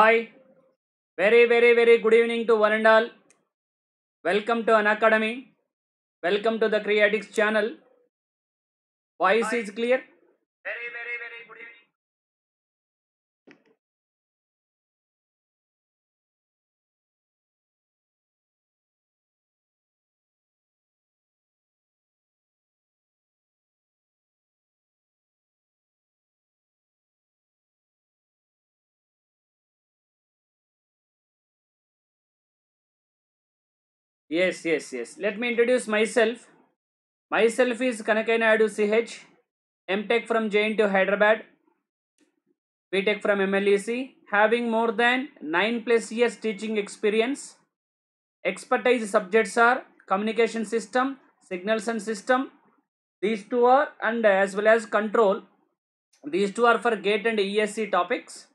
Hi, very, very, very good evening to one and all. Welcome to an academy. Welcome to the Creatics channel. Voice Hi. is clear? Yes, yes, yes. Let me introduce myself. Myself is Kanaka Naidu CH, MTech from JNTU Hyderabad, BTech from MLEC, having more than 9 plus years teaching experience. Expertise subjects are communication system, signals and system, these two are and as well as control. These two are for GATE and ESC topics.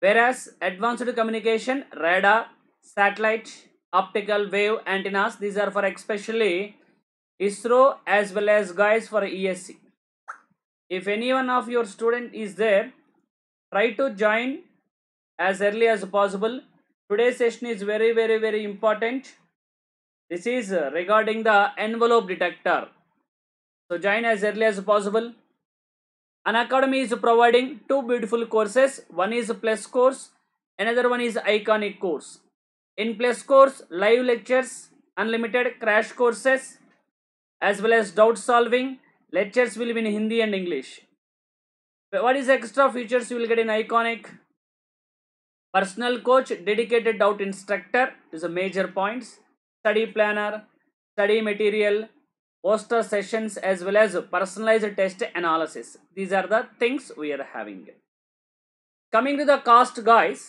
Whereas advanced communication, radar, satellite, optical wave antennas. These are for especially ISRO as well as guys for ESC. If any one of your student is there, try to join as early as possible. Today's session is very, very, very important. This is regarding the envelope detector. So join as early as possible. An academy is providing two beautiful courses. One is Plus course, another one is Iconic course in place course live lectures unlimited crash courses as well as doubt solving lectures will be in hindi and english what is extra features you will get in iconic personal coach dedicated doubt instructor is a major points study planner study material poster sessions as well as personalized test analysis these are the things we are having coming to the cost guys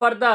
for the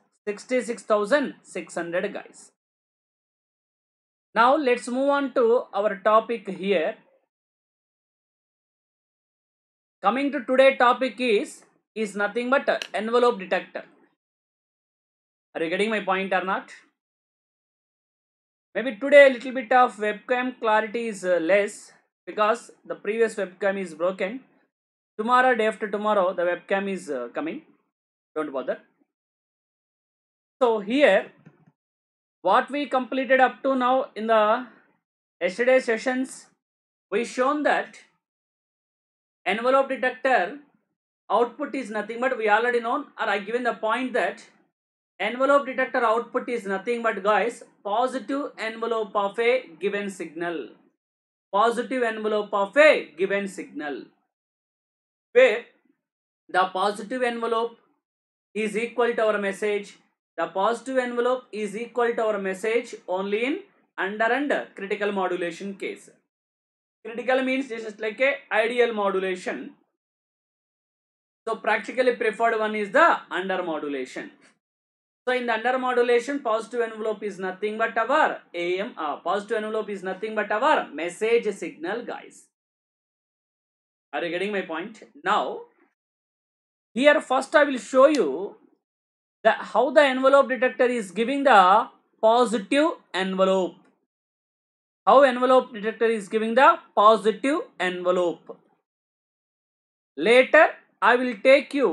66,600 guys. Now let's move on to our topic here. Coming to today topic is, is nothing but envelope detector. Are you getting my point or not? Maybe today a little bit of webcam clarity is uh, less because the previous webcam is broken. Tomorrow, day after tomorrow, the webcam is uh, coming. Don't bother. So here what we completed up to now in the yesterday sessions we shown that envelope detector output is nothing but we already known or I given the point that envelope detector output is nothing but guys positive envelope of a given signal positive envelope of a given signal where the positive envelope is equal to our message the positive envelope is equal to our message only in under and critical modulation case. Critical means this is like a ideal modulation. So practically preferred one is the under modulation. So in the under modulation, positive envelope is nothing but our AM, uh, positive envelope is nothing but our message signal guys. Are you getting my point? Now, here first I will show you the how the envelope detector is giving the positive envelope how envelope detector is giving the positive envelope later i will take you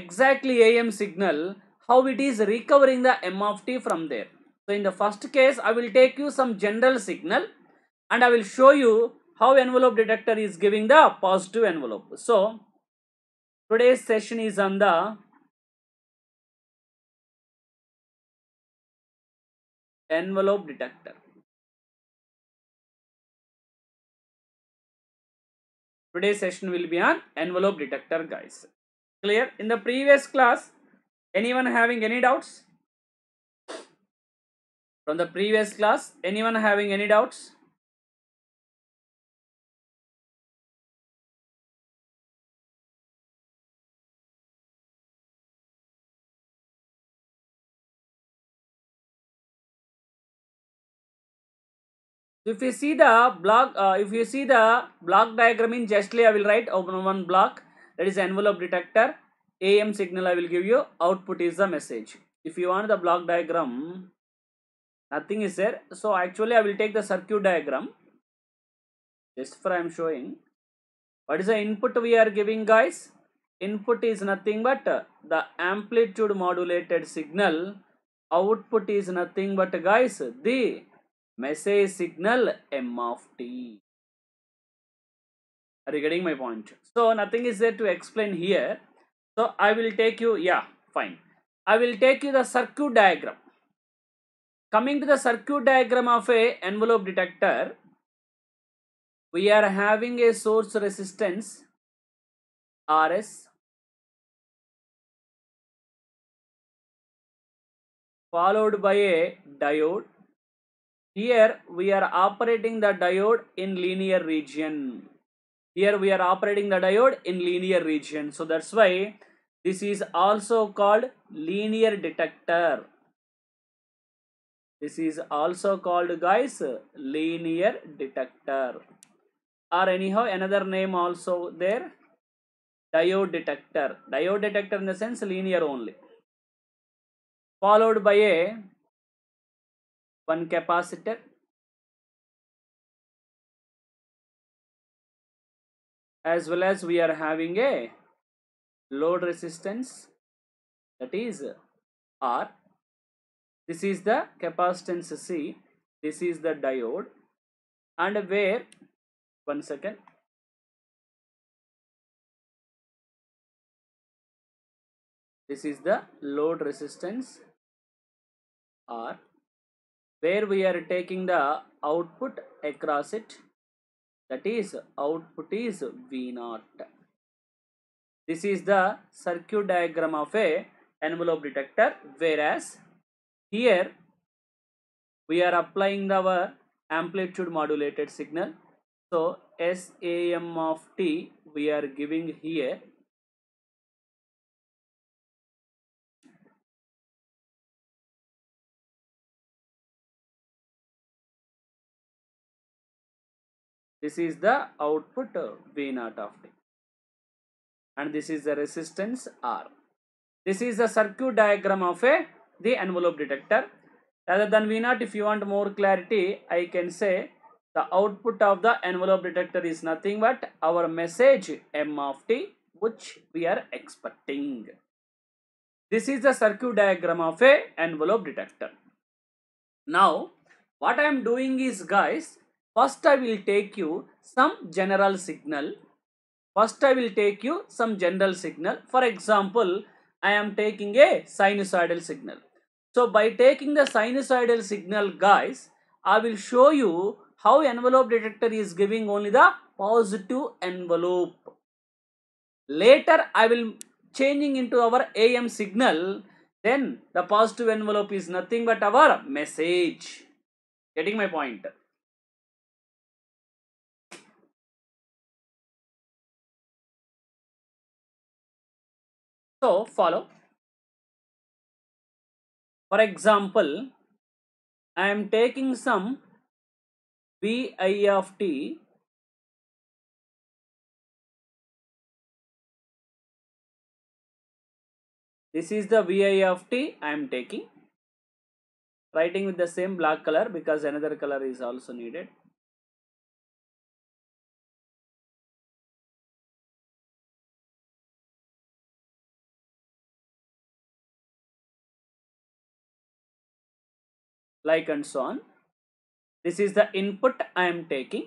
exactly am signal how it is recovering the m of t from there so in the first case i will take you some general signal and i will show you how envelope detector is giving the positive envelope so today's session is on the envelope detector. Today's session will be on envelope detector guys. Clear? In the previous class, anyone having any doubts? From the previous class, anyone having any doubts? if you see the block, uh, if you see the block diagram in justly, I will write open one block that is envelope detector, AM signal I will give you, output is the message. If you want the block diagram, nothing is there. So actually I will take the circuit diagram, just for I am showing. What is the input we are giving guys? Input is nothing but the amplitude modulated signal. Output is nothing but guys, the message signal m of t. Are you getting my point? So nothing is there to explain here. So I will take you, yeah, fine. I will take you the circuit diagram. Coming to the circuit diagram of a envelope detector, we are having a source resistance RS followed by a diode here we are operating the diode in linear region. Here we are operating the diode in linear region. So that's why this is also called linear detector. This is also called guys linear detector or anyhow another name also there diode detector. Diode detector in the sense linear only followed by a one capacitor as well as we are having a load resistance that is R this is the capacitance C this is the diode and where one second this is the load resistance R where we are taking the output across it that is output is V naught. This is the circuit diagram of a envelope detector whereas here we are applying our amplitude modulated signal. So SAM of t we are giving here This is the output uh, V naught of t. And this is the resistance R. This is the circuit diagram of a uh, the envelope detector. Rather than V naught, if you want more clarity, I can say the output of the envelope detector is nothing but our message M of t which we are expecting. This is the circuit diagram of a uh, envelope detector. Now, what I am doing is guys, First I will take you some general signal. First I will take you some general signal. For example, I am taking a sinusoidal signal. So by taking the sinusoidal signal guys, I will show you how envelope detector is giving only the positive envelope. Later I will changing into our AM signal, then the positive envelope is nothing but our message. Getting my point. So follow. For example, I am taking some VI of t this is the vi of t i am taking writing with the same black color because another color is also needed like and so on. This is the input I am taking.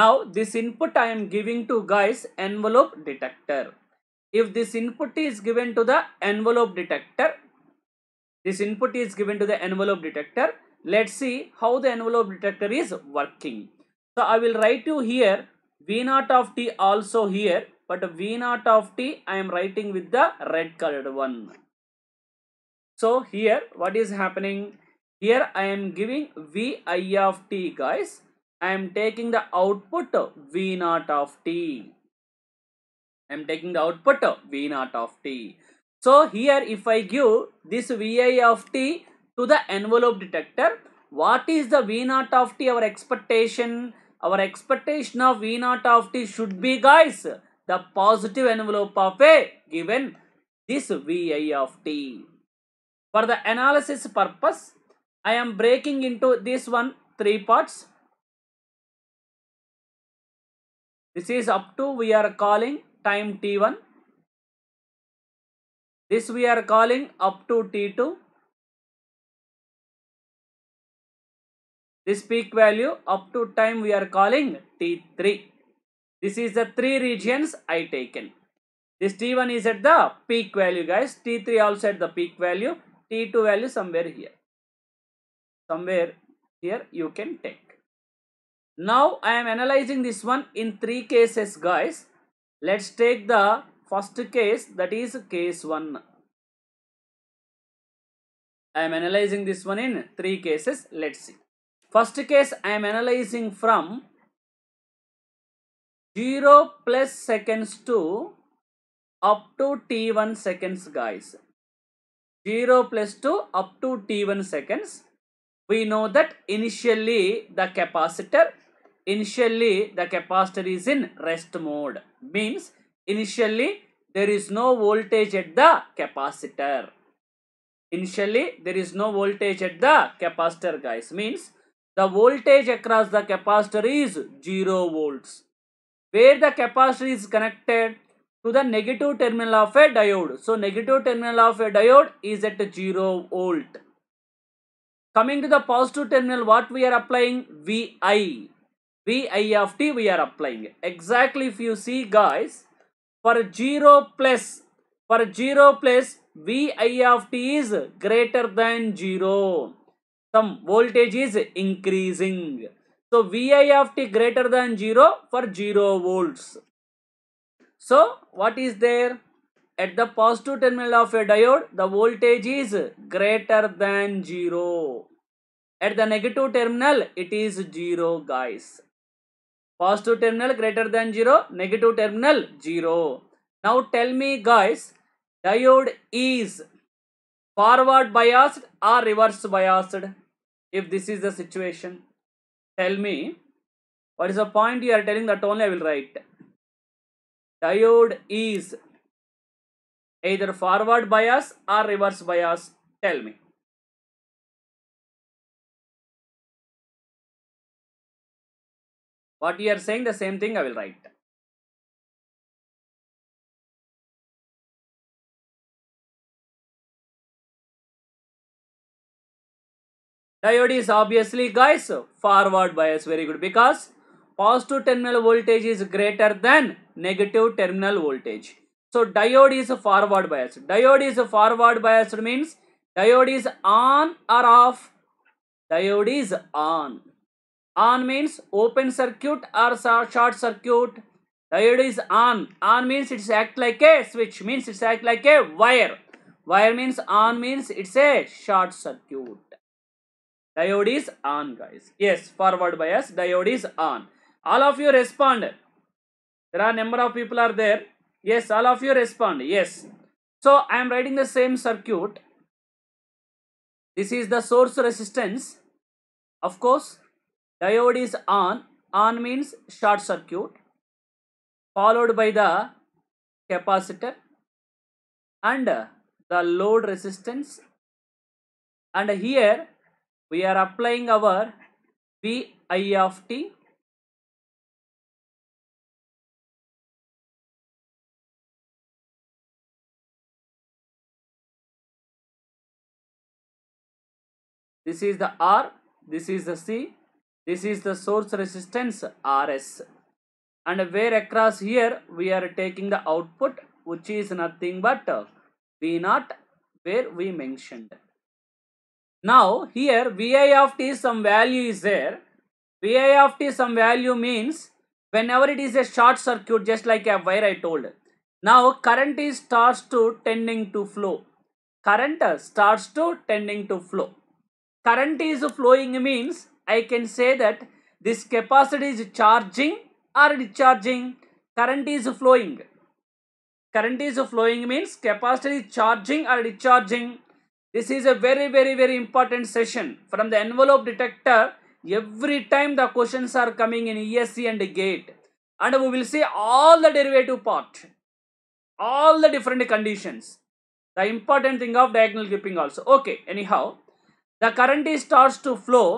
Now this input I am giving to guys envelope detector. If this input is given to the envelope detector, this input is given to the envelope detector. Let's see how the envelope detector is working. So I will write you here V naught of t also here but V naught of t I am writing with the red colored one. So here what is happening? Here I am giving Vi of t guys. I am taking the output V naught of t. I am taking the output V naught of t. So here if I give this Vi of t to the envelope detector, what is the V naught of t our expectation? Our expectation of V naught of t should be guys the positive envelope of a given this Vi of t. For the analysis purpose, I am breaking into this one three parts. This is up to we are calling time t1. This we are calling up to t2. This peak value up to time we are calling t3. This is the three regions I taken. This t1 is at the peak value guys. t3 also at the peak value. T2 value somewhere here. Somewhere here you can take. Now I am analyzing this one in three cases guys. Let's take the first case that is case 1. I am analyzing this one in three cases. Let's see. First case I am analyzing from 0 plus seconds to up to t1 seconds guys. 0 plus 2 up to t1 seconds. We know that initially the capacitor, initially the capacitor is in rest mode. Means initially there is no voltage at the capacitor. Initially there is no voltage at the capacitor guys. Means the voltage across the capacitor is 0 volts. Where the capacitor is connected, to the negative terminal of a diode. So negative terminal of a diode is at 0 volt. Coming to the positive terminal, what we are applying? VI. VI of t we are applying. Exactly if you see guys, for 0 plus, for 0 plus, VI of t is greater than 0. Some voltage is increasing. So VI of t greater than 0 for 0 volts. So what is there? At the positive terminal of a diode, the voltage is greater than 0. At the negative terminal, it is 0 guys. Positive terminal greater than 0, negative terminal 0. Now tell me guys, diode is forward biased or reverse biased if this is the situation tell me what is the point you are telling that only i will write diode is either forward bias or reverse bias tell me what you are saying the same thing i will write diode is obviously guys forward bias very good because positive terminal voltage is greater than negative terminal voltage. So diode is forward bias. Diode is forward bias means diode is on or off. Diode is on. On means open circuit or short circuit. Diode is on. On means it's act like a switch. Means it's act like a wire. Wire means on means it's a short circuit. Diode is on guys. Yes, forward bias. Diode is on. All of you respond. There are number of people are there. Yes, all of you respond. Yes. So I am writing the same circuit. This is the source resistance. Of course, diode is on. On means short circuit. Followed by the capacitor. And the load resistance. And here we are applying our VI of t this is the R, this is the C, this is the source resistance RS. And where across here we are taking the output which is nothing but V0 where we mentioned. Now here Vi of t some value is there. Vi of t some value means whenever it is a short circuit just like a wire I told. Now current is starts to tending to flow. Current starts to tending to flow current is flowing means I can say that this capacitor is charging or discharging. Current is flowing. Current is flowing means capacitor is charging or discharging. This is a very very very important session. From the envelope detector, every time the questions are coming in ESC and GATE. And we will see all the derivative part. All the different conditions. The important thing of diagonal grouping also. Okay, anyhow the current is starts to flow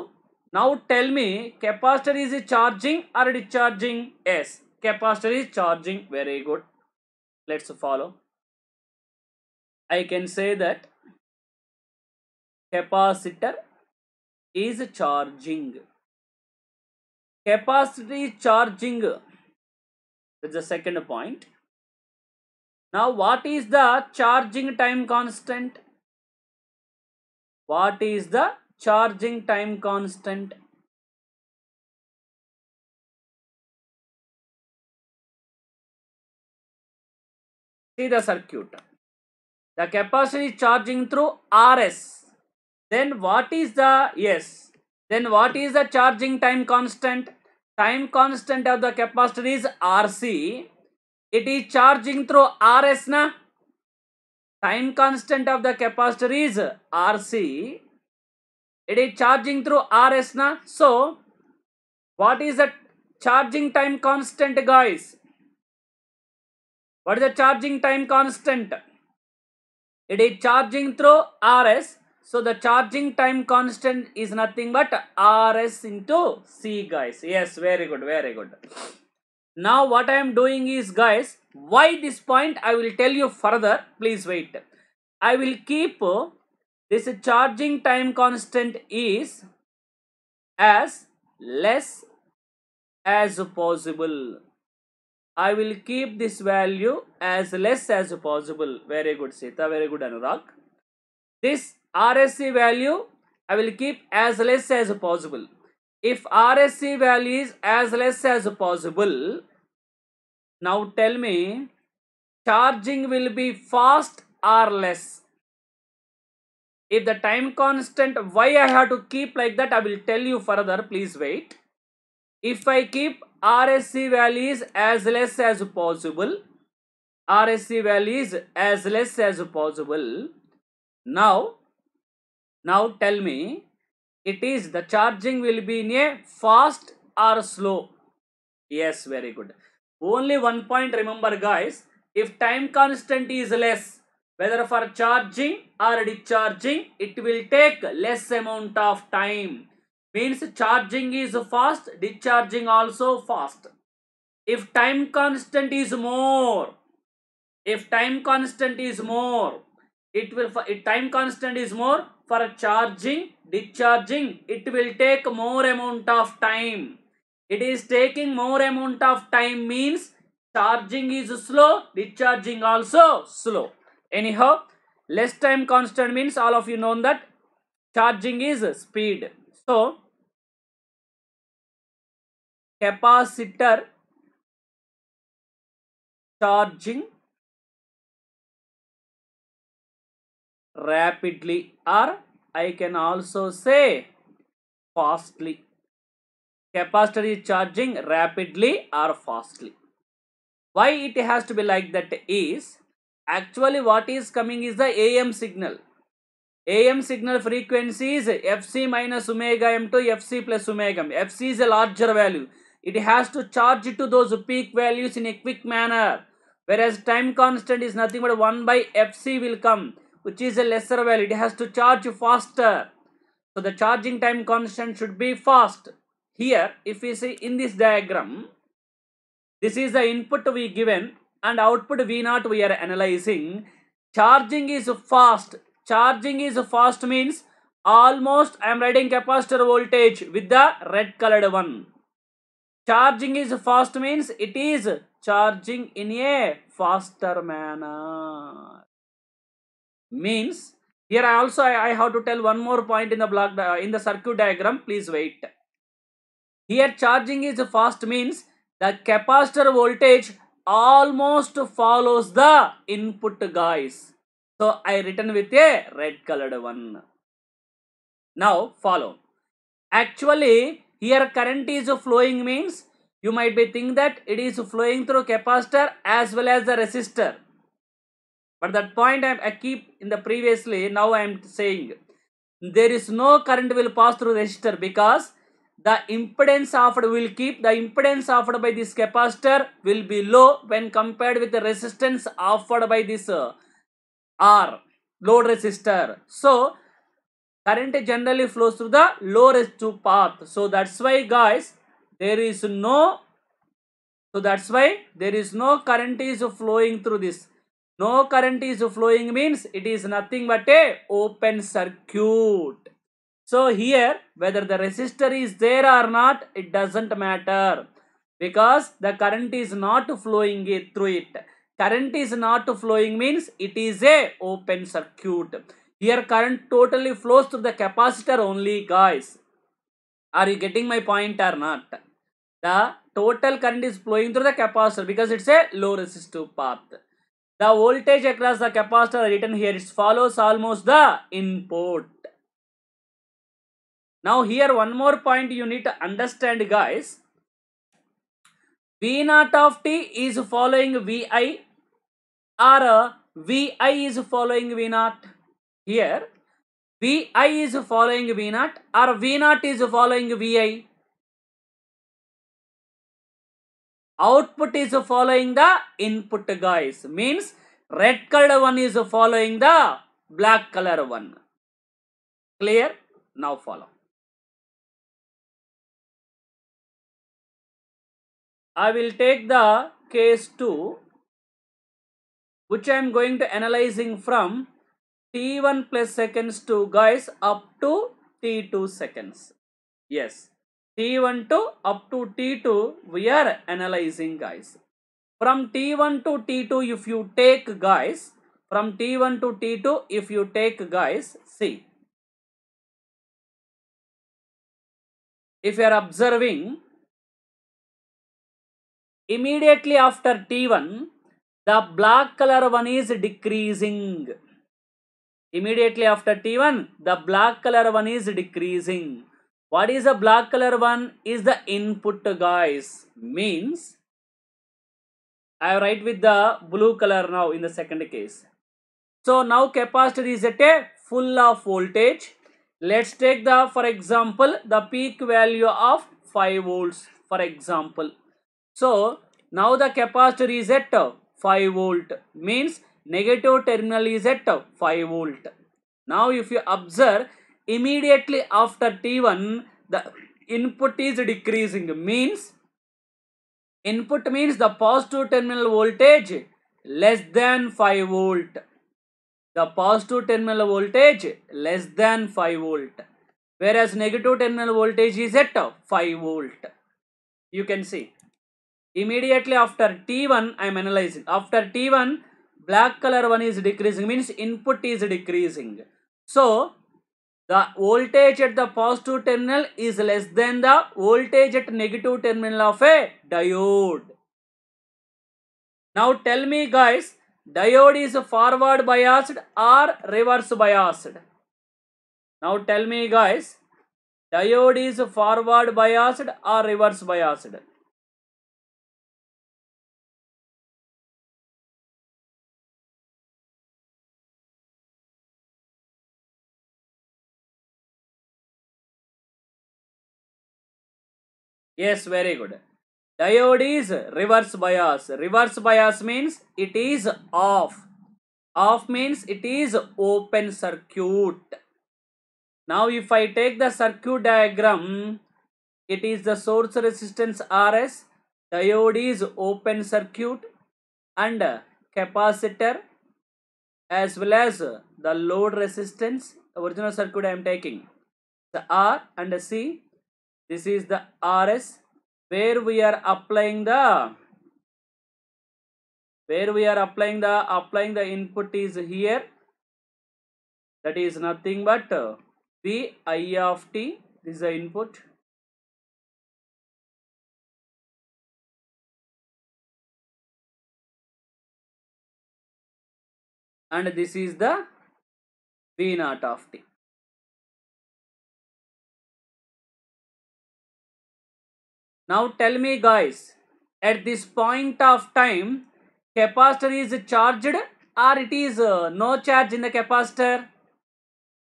now tell me capacitor is charging or discharging yes capacitor is charging very good let's follow i can say that capacitor is charging capacity charging that's the second point now what is the charging time constant what is the charging time constant? See the circuit. The capacitor is charging through Rs. Then what is the S? Then what is the charging time constant? Time constant of the capacitor is Rc. It is charging through Rs na time constant of the capacitor is RC. It is charging through RS na. So, what is the charging time constant guys? What is the charging time constant? It is charging through RS. So, the charging time constant is nothing but RS into C guys. Yes, very good, very good. Now what I am doing is guys, why this point I will tell you further, please wait. I will keep uh, this charging time constant is as less as possible. I will keep this value as less as possible. Very good Sita, very good Anurag. This RSC value I will keep as less as possible if RSC value is as less as possible, now tell me charging will be fast or less. If the time constant, why I have to keep like that, I will tell you further, please wait. If I keep RSC value is as less as possible, RSC value is as less as possible. Now, now tell me it is the charging will be in a fast or slow yes very good only one point remember guys if time constant is less whether for charging or discharging it will take less amount of time means charging is fast discharging also fast if time constant is more if time constant is more it will for if time constant is more for charging discharging, it will take more amount of time. It is taking more amount of time means charging is slow, discharging also slow. Anyhow, less time constant means all of you know that charging is speed. So, capacitor charging rapidly or I can also say fastly. Capacitor is charging rapidly or fastly. Why it has to be like that is actually what is coming is the AM signal. AM signal frequency is Fc minus omega m to Fc plus omega m. Fc is a larger value. It has to charge to those peak values in a quick manner. Whereas time constant is nothing but 1 by Fc will come which is a lesser value. It has to charge faster. So the charging time constant should be fast. Here, if we see in this diagram, this is the input we given and output V0 we are analyzing. Charging is fast. Charging is fast means almost I am writing capacitor voltage with the red colored one. Charging is fast means it is charging in a faster manner means here I also I, I have to tell one more point in the block in the circuit diagram please wait here charging is fast means the capacitor voltage almost follows the input guys so I written with a red colored one now follow actually here current is flowing means you might be think that it is flowing through capacitor as well as the resistor but that point I, I keep in the previously now I am saying there is no current will pass through resistor because the impedance offered will keep the impedance offered by this capacitor will be low when compared with the resistance offered by this uh, R load resistor. So current generally flows through the low resistive path. So that's why guys there is no so that's why there is no current is flowing through this no current is flowing means it is nothing but a open circuit. So here whether the resistor is there or not it doesn't matter because the current is not flowing it through it. Current is not flowing means it is a open circuit. Here current totally flows through the capacitor only guys. Are you getting my point or not? The total current is flowing through the capacitor because it's a low resistive path. The voltage across the capacitor written here, it follows almost the input. Now here one more point you need to understand guys. v naught of t is following Vi or uh, Vi is following v naught. Here Vi is following v naught. or v naught is following Vi. output is following the input guys means red color one is following the black color one clear now follow i will take the case 2 which i am going to analyzing from t1 plus seconds to guys up to t2 seconds yes T1 to up to T2 we are analyzing guys. From T1 to T2 if you take guys, from T1 to T2 if you take guys, see. If you are observing, immediately after T1, the black color one is decreasing. Immediately after T1, the black color one is decreasing what is a black color one? Is the input guys. Means I write with the blue color now in the second case. So now capacitor is at a eh? full of voltage. Let's take the for example the peak value of 5 volts for example. So now the capacitor is at eh? 5 volt means negative terminal is at eh? 5 volt. Now if you observe immediately after t1 the input is decreasing means input means the positive terminal voltage less than 5 volt the positive terminal voltage less than 5 volt whereas negative terminal voltage is at 5 volt you can see immediately after t1 i am analyzing after t1 black color one is decreasing means input is decreasing so the voltage at the positive terminal is less than the voltage at negative terminal of a diode. Now tell me guys, diode is forward biased or reverse biased? Now tell me guys, diode is forward biased or reverse biased? Yes, very good. Diode is reverse bias. Reverse bias means it is off. Off means it is open circuit. Now if I take the circuit diagram, it is the source resistance RS, diode is open circuit and capacitor as well as the load resistance, original circuit I am taking, the R and the C this is the RS where we are applying the where we are applying the applying the input is here that is nothing but V I of t this is the input and this is the V naught of t Now tell me guys, at this point of time, capacitor is charged or it is uh, no charge in the capacitor.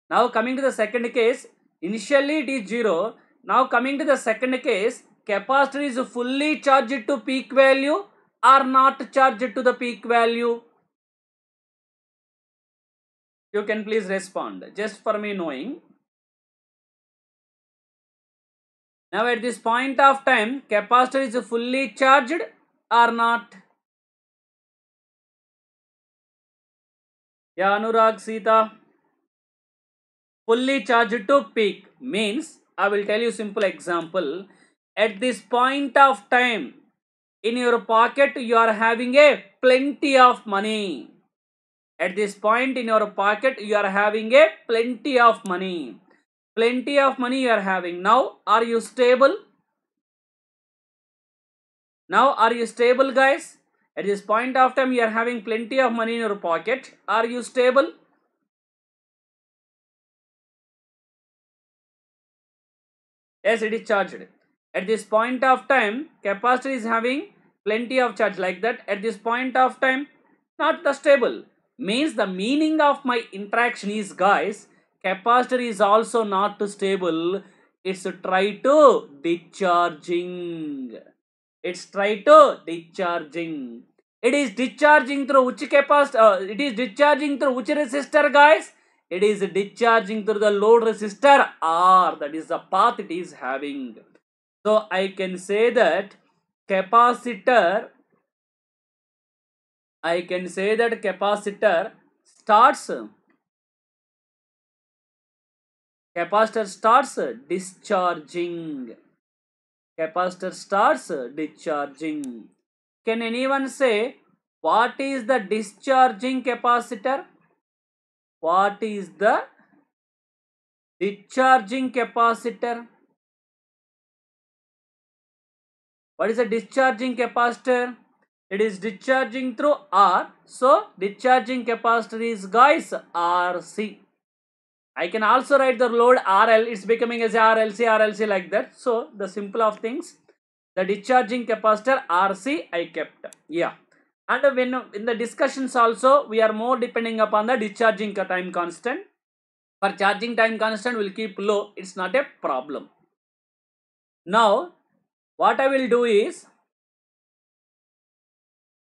Now coming to the second case, initially it is 0. Now coming to the second case, capacitor is fully charged to peak value or not charged to the peak value. You can please respond just for me knowing. Now at this point of time, capacitor is fully charged or not? Yeah, Anurag Sita. Fully charged to peak means, I will tell you simple example. At this point of time, in your pocket, you are having a plenty of money. At this point in your pocket, you are having a plenty of money plenty of money you are having now are you stable now are you stable guys at this point of time you are having plenty of money in your pocket are you stable yes it is charged at this point of time capacitor is having plenty of charge like that at this point of time not the stable means the meaning of my interaction is guys capacitor is also not stable it's try to discharging it's try to discharging it is discharging through which capacitor uh, it is discharging through which resistor guys it is discharging through the load resistor R that is the path it is having. So I can say that capacitor I can say that capacitor starts capacitor starts discharging capacitor starts discharging can anyone say what is the discharging capacitor what is the discharging capacitor what is a discharging capacitor it is discharging through r so discharging capacitor is guys rc I can also write the load RL, it's becoming as RLC, RLC like that. So the simple of things, the discharging capacitor RC I kept. Yeah. And when in the discussions also, we are more depending upon the discharging time constant. For charging time constant, will keep low. It's not a problem. Now, what I will do is,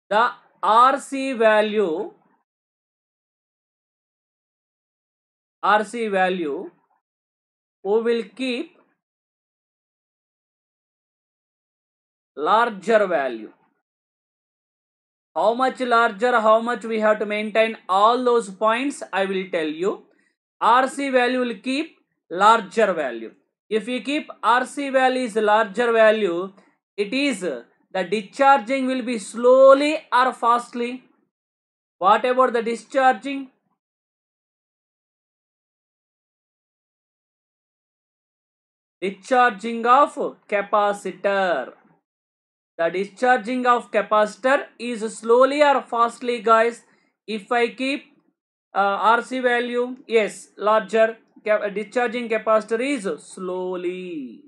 the RC value RC value, we will keep larger value. How much larger, how much we have to maintain all those points, I will tell you. RC value will keep larger value. If we keep RC value is larger value, it is the discharging will be slowly or fastly. What about the discharging? discharging of capacitor the discharging of capacitor is slowly or fastly guys if i keep uh, rc value yes larger discharging capacitor is slowly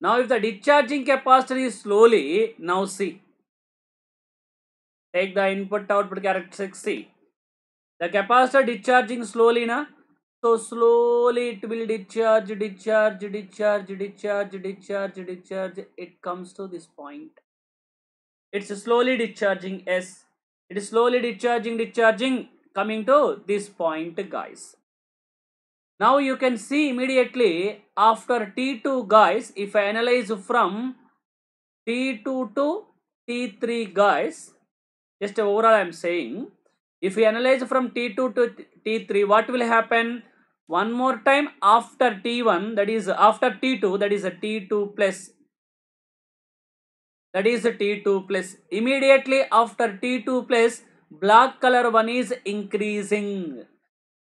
Now if the discharging capacitor is slowly, now see. Take the input output characteristic C. The capacitor discharging slowly na. So slowly it will discharge, discharge, discharge, discharge, discharge, discharge. It comes to this point. It's slowly discharging S. It is slowly discharging, discharging, coming to this point guys. Now you can see immediately after T2 guys, if I analyze from T2 to T3 guys, just overall I am saying, if we analyze from T2 to T3, what will happen? One more time after T1, that is after T2, that is a T2 plus, that is a T2 plus. Immediately after T2 plus, black color one is increasing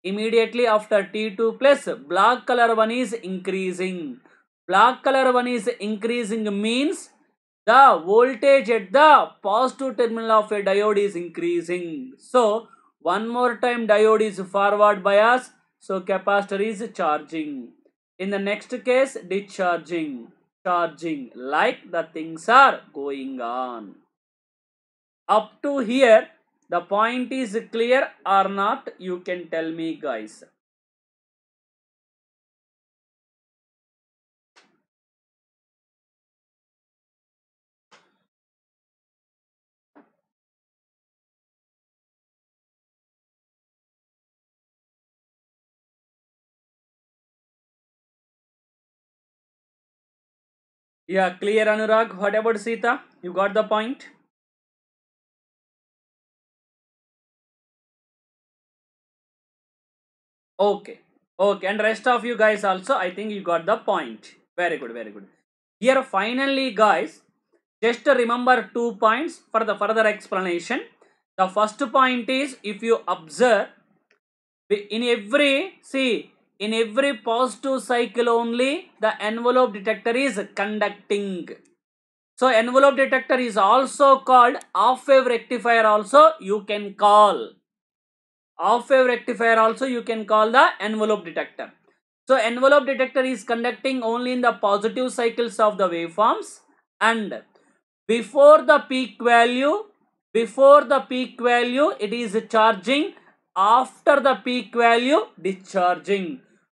Immediately after T2 plus black color one is increasing. Black color one is increasing means the voltage at the positive terminal of a diode is increasing. So, one more time diode is forward bias. So, capacitor is charging. In the next case, discharging. Charging like the things are going on. Up to here, the point is clear or not? You can tell me guys. Yeah, clear Anurag. What about Sita? You got the point? Okay. Okay. And rest of you guys also, I think you got the point. Very good. Very good. Here finally guys, just remember two points for the further explanation. The first point is if you observe in every, see, in every positive cycle only the envelope detector is conducting. So envelope detector is also called off wave rectifier also you can call. Off wave rectifier also you can call the envelope detector. So envelope detector is conducting only in the positive cycles of the waveforms and before the peak value, before the peak value it is charging, after the peak value discharging.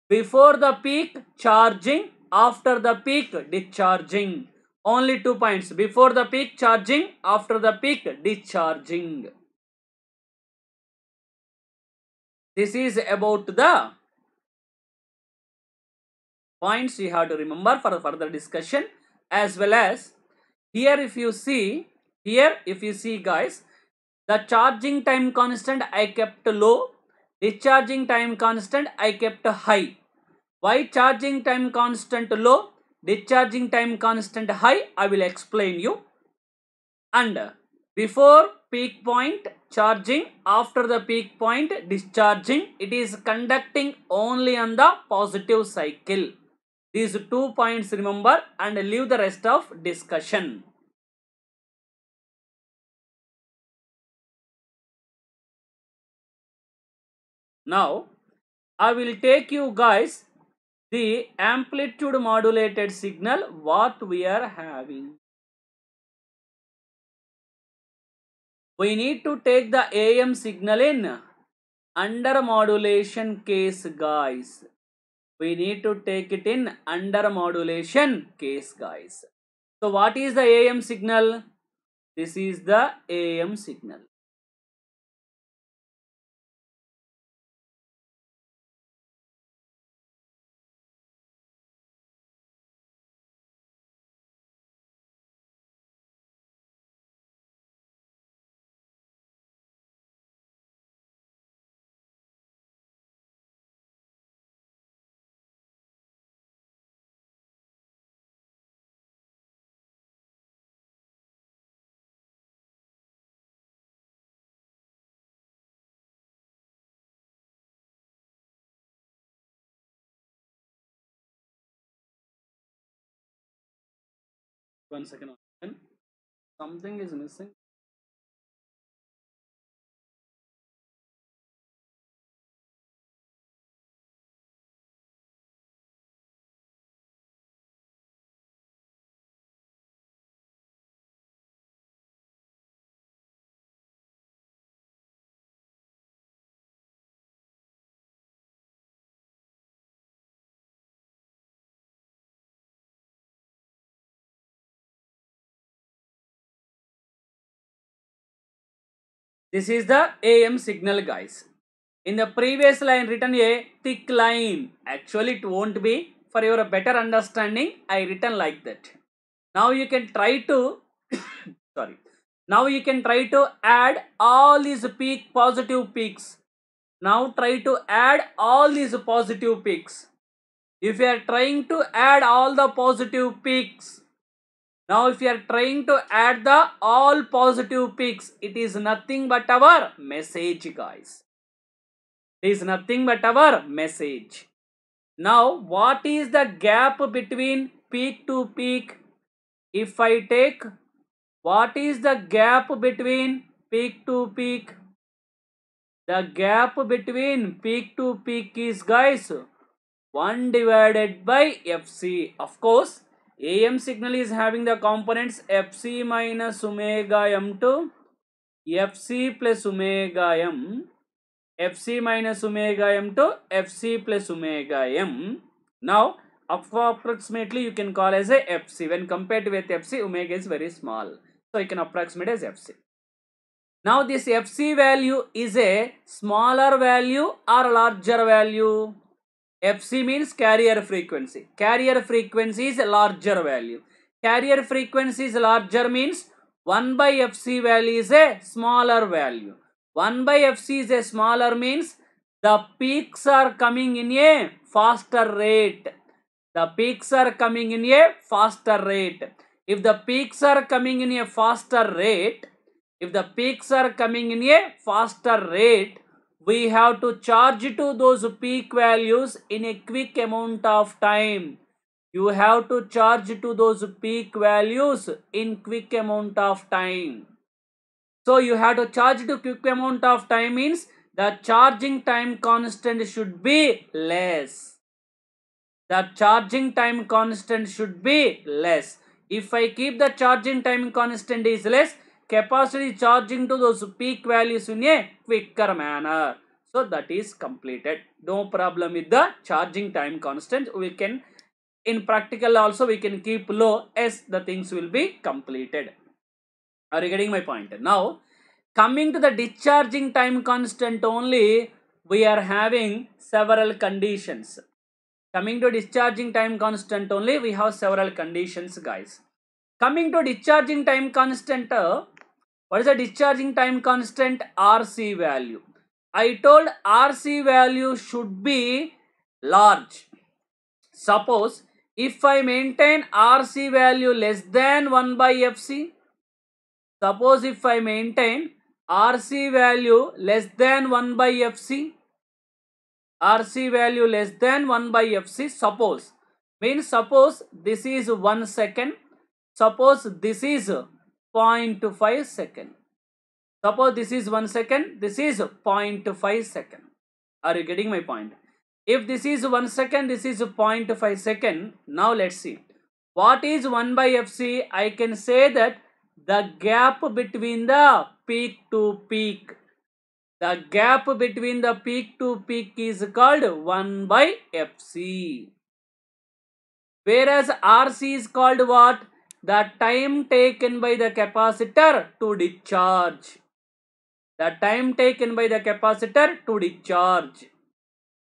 Before the peak charging, after the peak discharging. Only two points, before the peak charging, after the peak discharging. This is about the points you have to remember for further discussion as well as here if you see here if you see guys the charging time constant I kept low discharging time constant I kept high why charging time constant low discharging time constant high I will explain you and before peak point charging after the peak point discharging it is conducting only on the positive cycle these two points remember and leave the rest of discussion now i will take you guys the amplitude modulated signal what we are having we need to take the AM signal in under modulation case guys. We need to take it in under modulation case guys. So what is the AM signal? This is the AM signal. one second something is missing This is the AM signal guys. In the previous line written a thick line. Actually it won't be. For your better understanding I written like that. Now you can try to sorry. Now you can try to add all these peak positive peaks. Now try to add all these positive peaks. If you are trying to add all the positive peaks, now if you are trying to add the all positive peaks, it is nothing but our message guys. It is nothing but our message. Now what is the gap between peak to peak? If I take what is the gap between peak to peak? The gap between peak to peak is guys 1 divided by FC. Of course AM signal is having the components Fc minus omega m to Fc plus omega m. Fc minus omega m to Fc plus omega m. Now, approximately you can call as a Fc. When compared with Fc, omega is very small. So, you can approximate as Fc. Now, this Fc value is a smaller value or larger value? FC means carrier frequency. Carrier frequency is larger value. Carrier frequency is larger means 1 by FC value is a smaller value. 1 by FC is a smaller means the peaks are coming in a faster rate. The peaks are coming in a faster rate. If the peaks are coming in a faster rate, if the peaks are coming in a faster rate, we have to charge to those peak values in a quick amount of time. You have to charge to those peak values in quick amount of time. So you have to charge to quick amount of time means the charging time constant should be less. The charging time constant should be less. If I keep the charging time constant is less, capacity charging to those peak values in a quicker manner. So that is completed. No problem with the charging time constant. We can, in practical also we can keep low as the things will be completed. Are you getting my point? Now, coming to the discharging time constant only, we are having several conditions. Coming to discharging time constant only, we have several conditions guys. Coming to discharging time constant, uh, what is the discharging time constant? RC value. I told RC value should be large. Suppose if I maintain RC value less than 1 by FC, suppose if I maintain RC value less than 1 by FC, RC value less than 1 by FC, suppose, means suppose this is 1 second, suppose this is 0.5 second. Suppose this is 1 second, this is 0.5 second. Are you getting my point? If this is 1 second, this is 0.5 second. Now let's see. What is 1 by FC? I can say that the gap between the peak to peak. The gap between the peak to peak is called 1 by FC. Whereas RC is called what? the time taken by the capacitor to discharge. The time taken by the capacitor to discharge.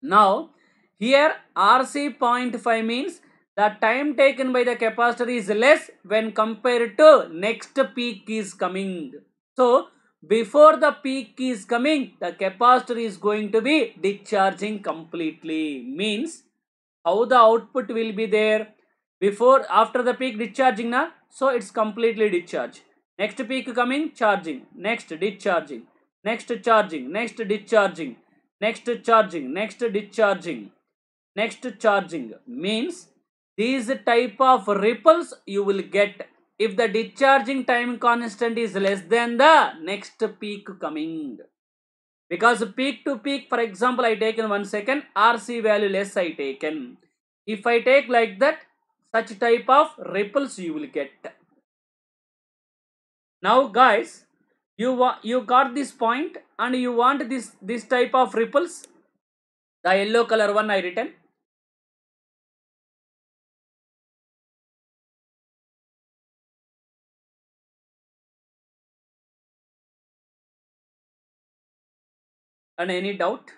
Now, here RC 0.5 means the time taken by the capacitor is less when compared to next peak is coming. So, before the peak is coming, the capacitor is going to be discharging completely. Means, how the output will be there? before after the peak discharging na so it's completely discharged. next peak coming charging next discharging next charging next discharging next charging next discharging next charging means these type of ripples you will get if the discharging time constant is less than the next peak coming because peak to peak for example i taken one second rc value less i taken if i take like that such type of ripples you will get. Now guys, you, you got this point and you want this, this type of ripples. The yellow color one I written. and any doubt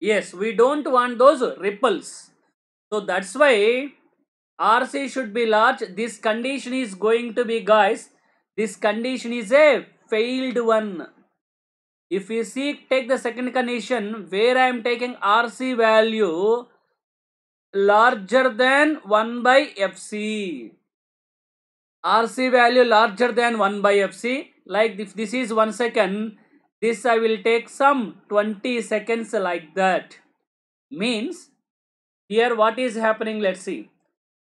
Yes, we don't want those ripples. So that's why RC should be large. This condition is going to be guys. This condition is a failed one. If we see take the second condition where I am taking RC value larger than 1 by FC. RC value larger than 1 by FC like if this is 1 second this I will take some 20 seconds like that. Means, here what is happening, let's see.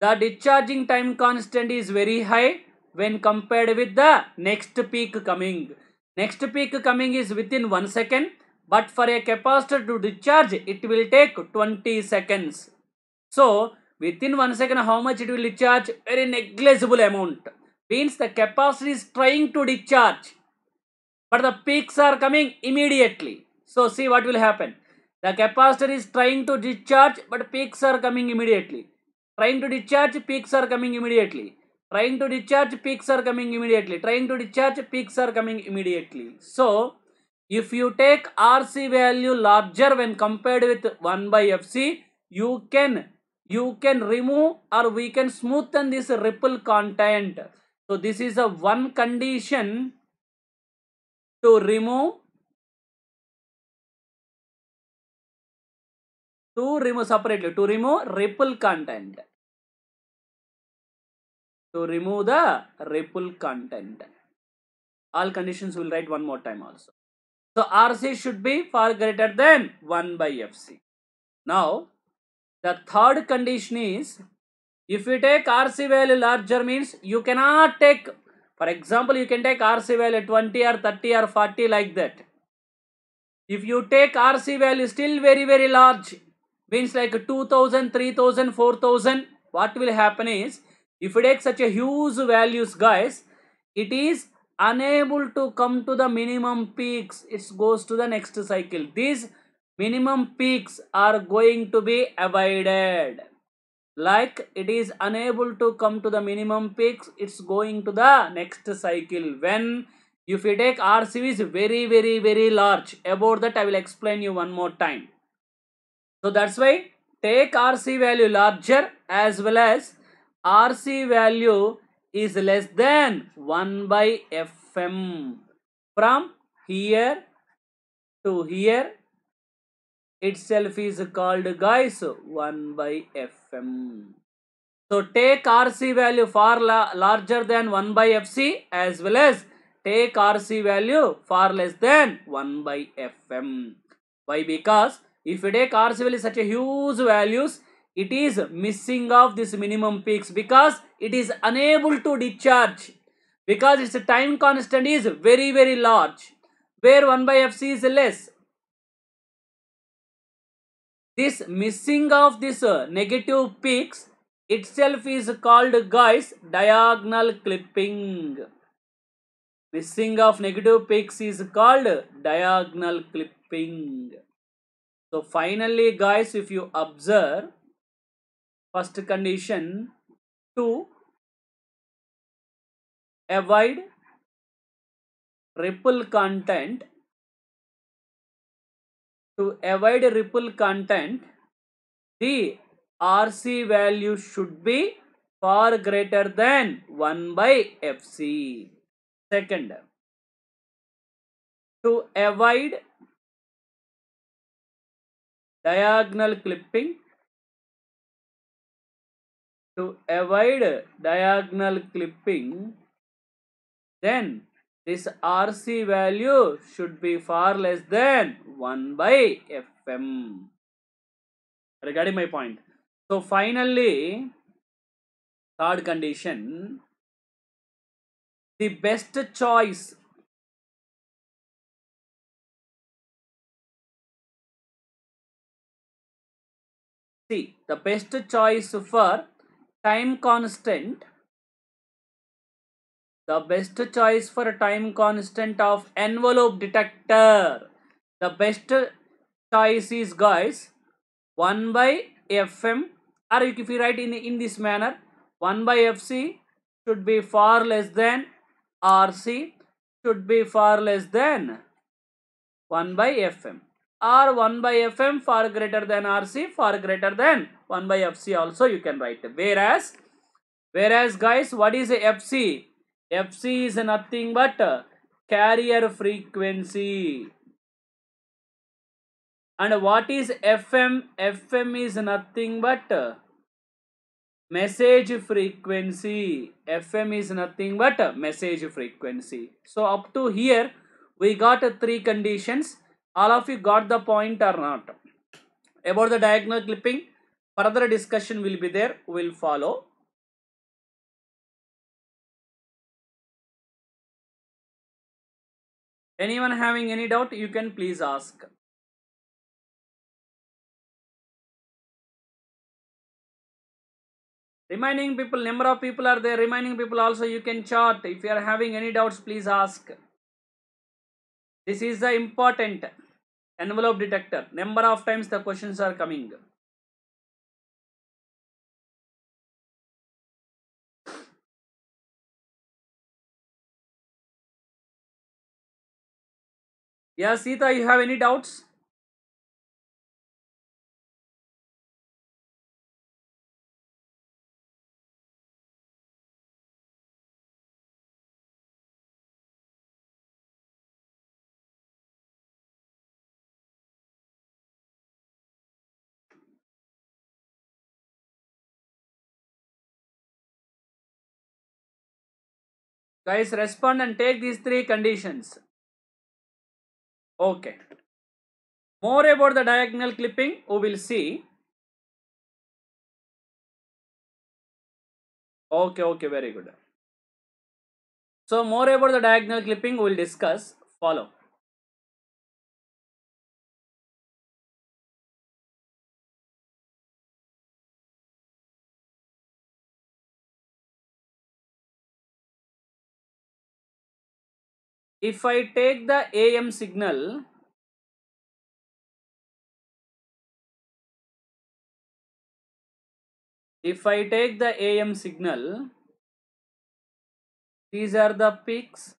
The discharging time constant is very high when compared with the next peak coming. Next peak coming is within 1 second but for a capacitor to discharge it will take 20 seconds. So within 1 second how much it will discharge? Very negligible amount. Means the capacitor is trying to discharge but the peaks are coming immediately. So see what will happen. The capacitor is trying to discharge but peaks are coming immediately. Trying to discharge, peaks are coming immediately. Trying to discharge, peaks are coming immediately. Trying to discharge, peaks are coming immediately. So, if you take RC value larger when compared with 1 by FC, you can you can remove or we can smoothen this ripple content. So, this is a one condition to remove to remove separately to remove ripple content to remove the ripple content all conditions will write one more time also so rc should be far greater than 1 by fc now the third condition is if you take rc value larger means you cannot take for example, you can take RC value 20 or 30 or 40 like that. If you take RC value still very very large, means like 2000, 3000, 4000, what will happen is, if you take such a huge values guys, it is unable to come to the minimum peaks, it goes to the next cycle. These minimum peaks are going to be avoided like it is unable to come to the minimum peaks it's going to the next cycle when if you take RCV is very very very large about that I will explain you one more time so that's why take RC value larger as well as RC value is less than 1 by FM from here to here itself is called guys 1 by F fm. So take RC value far la larger than 1 by fc as well as take RC value far less than 1 by fm. Why? Because if you take RC value such a huge values, it is missing of this minimum peaks because it is unable to discharge because its time constant is very very large where 1 by fc is less this missing of this uh, negative peaks itself is called guys diagonal clipping. Missing of negative peaks is called diagonal clipping. So finally guys if you observe first condition to avoid ripple content to avoid ripple content, the RC value should be far greater than 1 by FC. Second, to avoid diagonal clipping, to avoid diagonal clipping, then this RC value should be far less than 1 by Fm. Regarding my point. So finally, third condition, the best choice See, the best choice for time constant the best choice for a time constant of envelope detector. The best choice is guys 1 by fm or if you write in, in this manner 1 by fc should be far less than rc should be far less than 1 by fm or 1 by fm far greater than rc far greater than 1 by fc also you can write whereas whereas guys what is fc fc is nothing but carrier frequency and what is fm fm is nothing but message frequency fm is nothing but message frequency so up to here we got three conditions all of you got the point or not about the diagonal clipping further discussion will be there we will follow anyone having any doubt you can please ask remaining people number of people are there remaining people also you can chart if you are having any doubts please ask this is the important envelope detector number of times the questions are coming Yeah, Sita, you have any doubts? Guys, respond and take these three conditions. Okay. More about the diagonal clipping we will see. Okay, okay, very good. So more about the diagonal clipping we will discuss. Follow. if I take the AM signal if I take the AM signal these are the peaks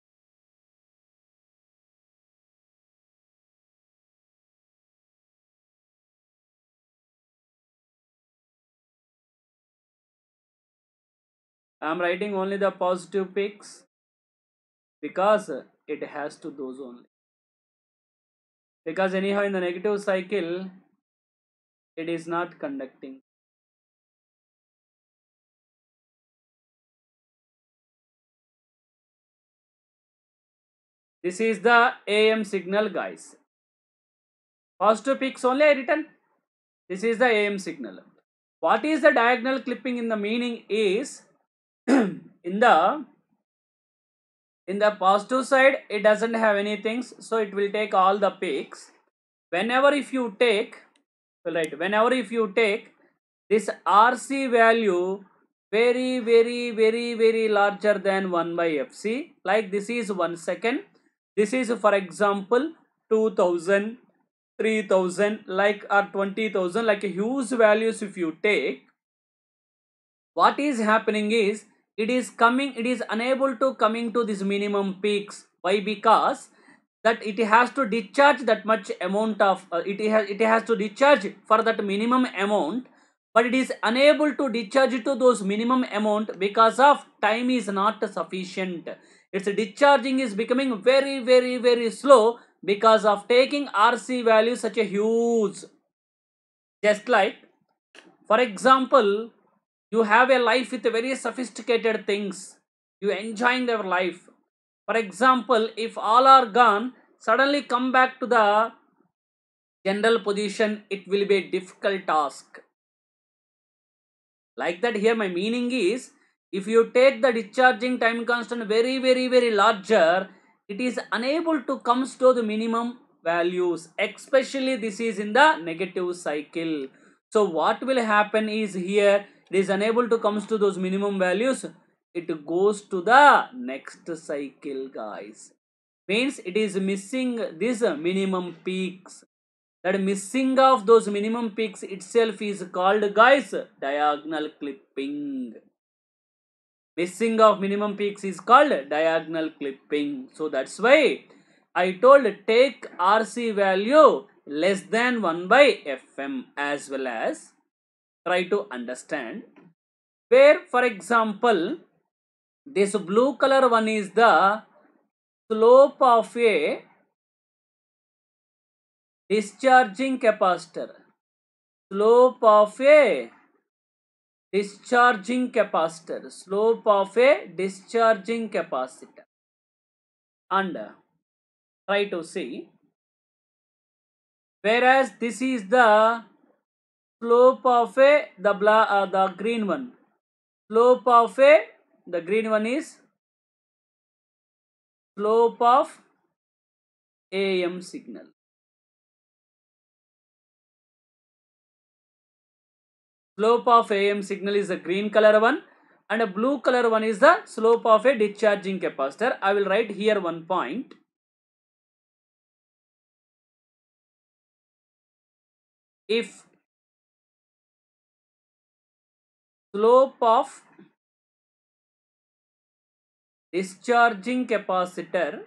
I am writing only the positive peaks because it has to those only because anyhow in the negative cycle it is not conducting this is the am signal guys First two peaks only i written this is the am signal what is the diagonal clipping in the meaning is in the in the positive side it doesn't have any things so it will take all the peaks whenever if you take right whenever if you take this rc value very very very very larger than 1 by fc like this is 1 second this is for example 2000 3000 like or 20000 like huge values if you take what is happening is it is coming it is unable to coming to this minimum peaks why because that it has to discharge that much amount of uh, it has it has to discharge for that minimum amount but it is unable to discharge to those minimum amount because of time is not sufficient its discharging is becoming very very very slow because of taking rc value such a huge just like for example you have a life with very sophisticated things. You enjoying your life. For example, if all are gone, suddenly come back to the general position, it will be a difficult task. Like that here my meaning is, if you take the discharging time constant very, very, very larger, it is unable to come to the minimum values. Especially this is in the negative cycle. So what will happen is here, it is unable to comes to those minimum values it goes to the next cycle guys means it is missing these minimum peaks that missing of those minimum peaks itself is called guys diagonal clipping missing of minimum peaks is called diagonal clipping so that's why i told take rc value less than 1 by fm as well as try to understand where for example this blue color one is the slope of a discharging capacitor slope of a discharging capacitor slope of a discharging capacitor and try to see whereas this is the slope of a the bla, uh, the green one slope of a the green one is slope of am signal slope of am signal is the green color one and a blue color one is the slope of a discharging capacitor i will write here one point if slope of discharging capacitor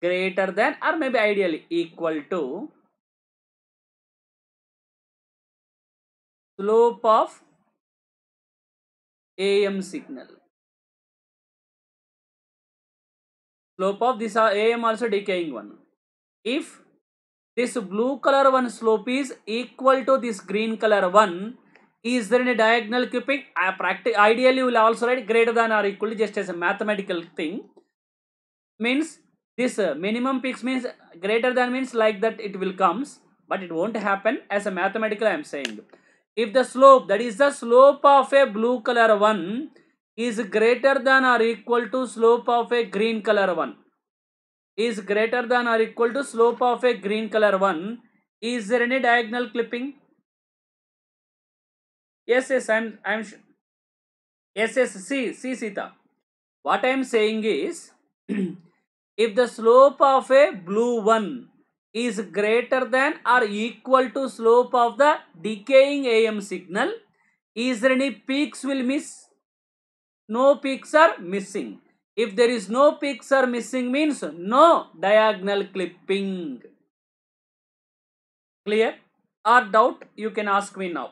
greater than or maybe ideally equal to slope of AM signal. Slope of this uh, AM also decaying one. If this blue color one slope is equal to this green color one is there any diagonal cupping i practice ideally will also write greater than or equal to just as a mathematical thing means this uh, minimum peaks means greater than means like that it will comes but it won't happen as a mathematical i am saying if the slope that is the slope of a blue color one is greater than or equal to slope of a green color one is greater than or equal to slope of a green color one, is there any diagonal clipping? Yes, yes, I'm, I'm, yes, yes, see, see Sita. What I am saying is, if the slope of a blue one is greater than or equal to slope of the decaying AM signal, is there any peaks will miss? No peaks are missing. If there is no peaks are missing means no diagonal clipping. Clear? Or doubt you can ask me now.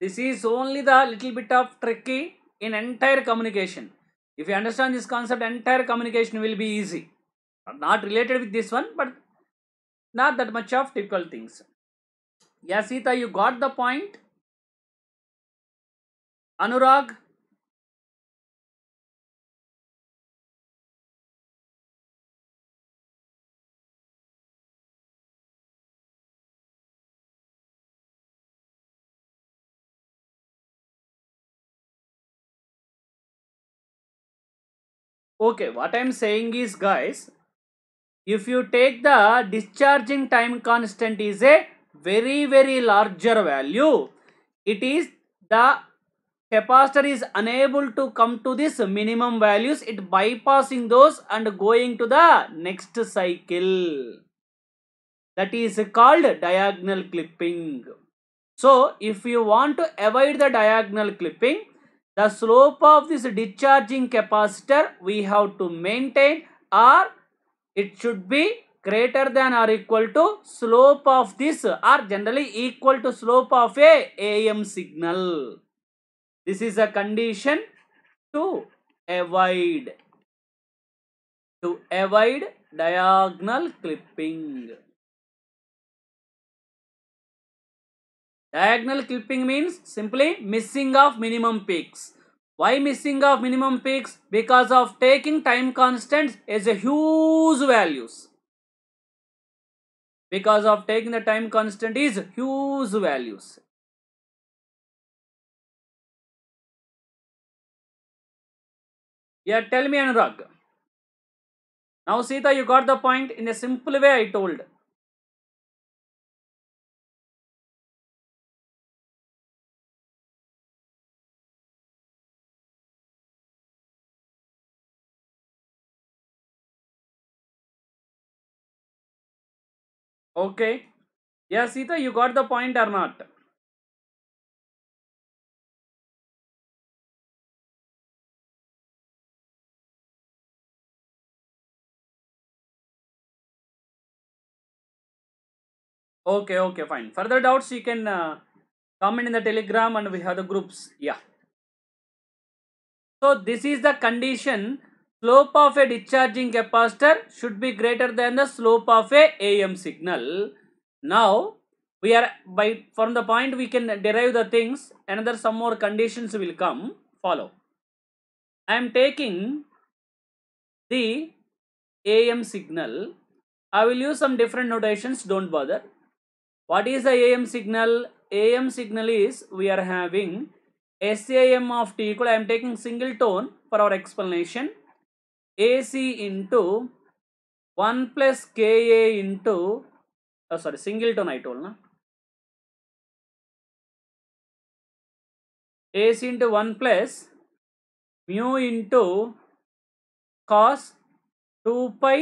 This is only the little bit of tricky in entire communication. If you understand this concept, entire communication will be easy. Not related with this one, but not that much of typical things. Sita, you got the point? Anurag, Okay, what I am saying is guys, if you take the discharging time constant is a very very larger value, it is the capacitor is unable to come to this minimum values, it bypassing those and going to the next cycle. That is called diagonal clipping. So, if you want to avoid the diagonal clipping, the slope of this discharging capacitor we have to maintain or it should be greater than or equal to slope of this or generally equal to slope of a AM signal. This is a condition to avoid to avoid diagonal clipping. Diagonal clipping means simply missing of minimum peaks. Why missing of minimum peaks? Because of taking time constants as a huge values. Because of taking the time constant is huge values. Yeah, tell me Anurag. Now Sita, you got the point in a simple way I told. Okay. Yeah, Sita, you got the point or not? Okay, okay, fine. Further doubts, you can uh, comment in the telegram and we have the groups. Yeah. So, this is the condition slope of a discharging capacitor should be greater than the slope of a AM signal. Now, we are by from the point we can derive the things another some more conditions will come follow. I am taking the AM signal. I will use some different notations don't bother. What is the AM signal? AM signal is we are having SAM of t equal I am taking single tone for our explanation AC into 1 plus KA into, oh sorry, singleton I told, na? AC into 1 plus mu into cos 2 pi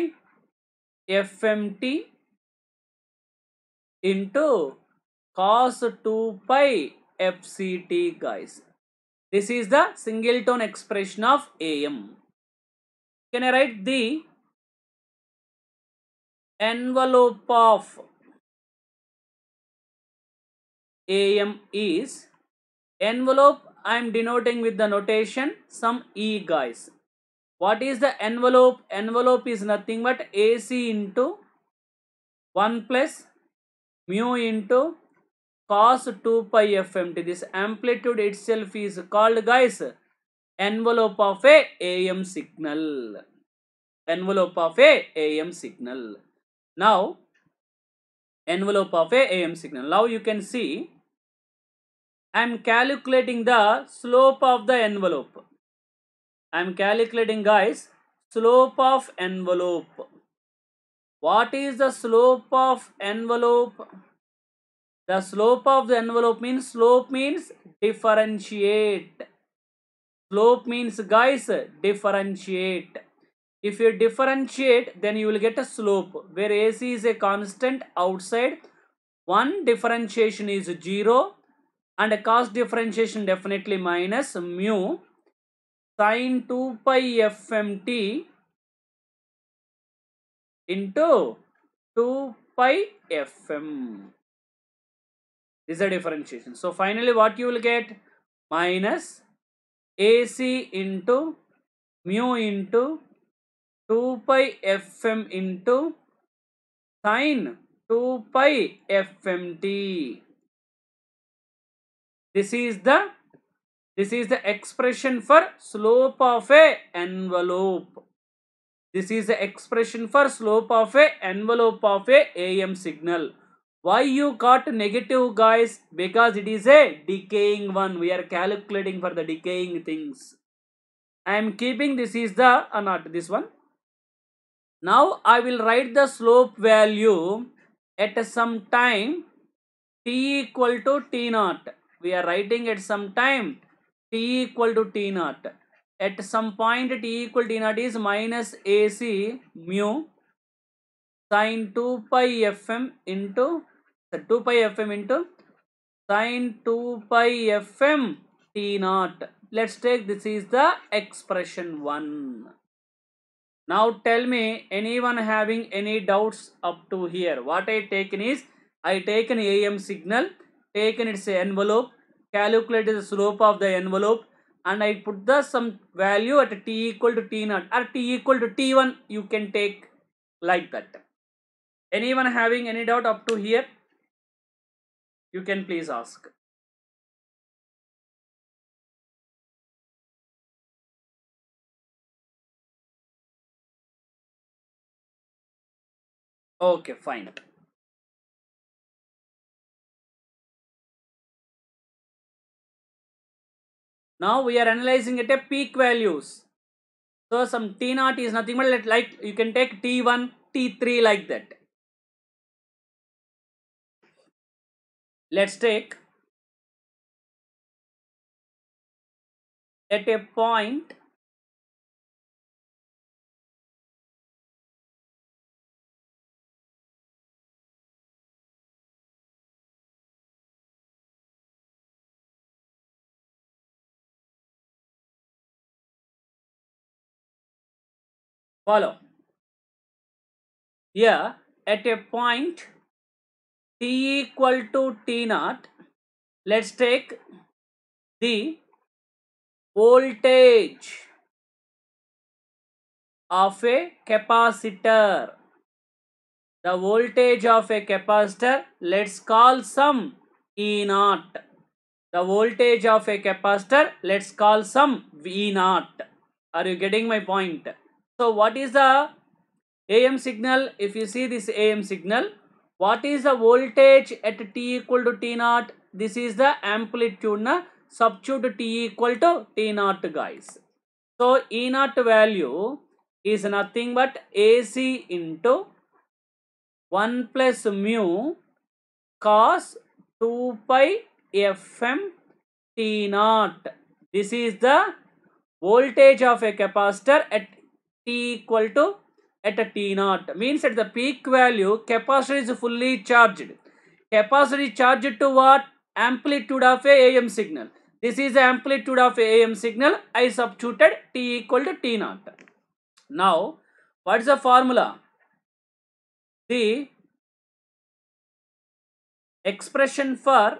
FMT into cos 2 pi FCT guys. This is the singleton expression of AM can I write the envelope of AM is envelope I am denoting with the notation some E guys. What is the envelope? Envelope is nothing but AC into 1 plus mu into cos 2 pi fmt. This amplitude itself is called guys envelope of a AM signal. Envelope of a AM signal. Now, envelope of a AM signal. Now you can see I am calculating the slope of the envelope. I am calculating guys slope of envelope. What is the slope of envelope? The slope of the envelope means slope means differentiate slope means guys differentiate if you differentiate then you will get a slope where ac is a constant outside one differentiation is zero and a cos differentiation definitely minus mu sine 2 pi fmt into 2 pi fm is a differentiation so finally what you will get minus AC into mu into 2 pi fm into sine 2 pi fmt. This is the this is the expression for slope of a envelope. This is the expression for slope of a envelope of a AM signal. Why you got negative guys? Because it is a decaying one. We are calculating for the decaying things. I am keeping this is the or uh, not this one. Now I will write the slope value at some time t equal to t naught. We are writing at some time t equal to t naught. At some point t equal to t naught is minus ac mu sin 2 pi fm into 2 pi fm into sin 2 pi fm t naught let's take this is the expression 1 now tell me anyone having any doubts up to here what i taken is i taken am signal taken its envelope calculated the slope of the envelope and I put the some value at t equal to t naught or t equal to t1 you can take like that anyone having any doubt up to here you can please ask okay fine now we are analyzing it at peak values so some t naught is nothing but like you can take t1 t3 like that let's take at a point follow here at a point t equal to t naught, let's take the voltage of a capacitor. The voltage of a capacitor, let's call some E naught. The voltage of a capacitor, let's call some V naught. Are you getting my point? So what is the AM signal? If you see this AM signal, what is the voltage at t equal to t naught? This is the amplitude. Na? Substitute t equal to t naught guys. So E naught value is nothing but AC into 1 plus mu cos 2 pi Fm T naught. This is the voltage of a capacitor at T equal to at a T naught means at the peak value capacitor is fully charged. Capacitor is charged to what? Amplitude of a AM signal. This is amplitude of a AM signal. I substituted T equal to T naught. Now what is the formula? The expression for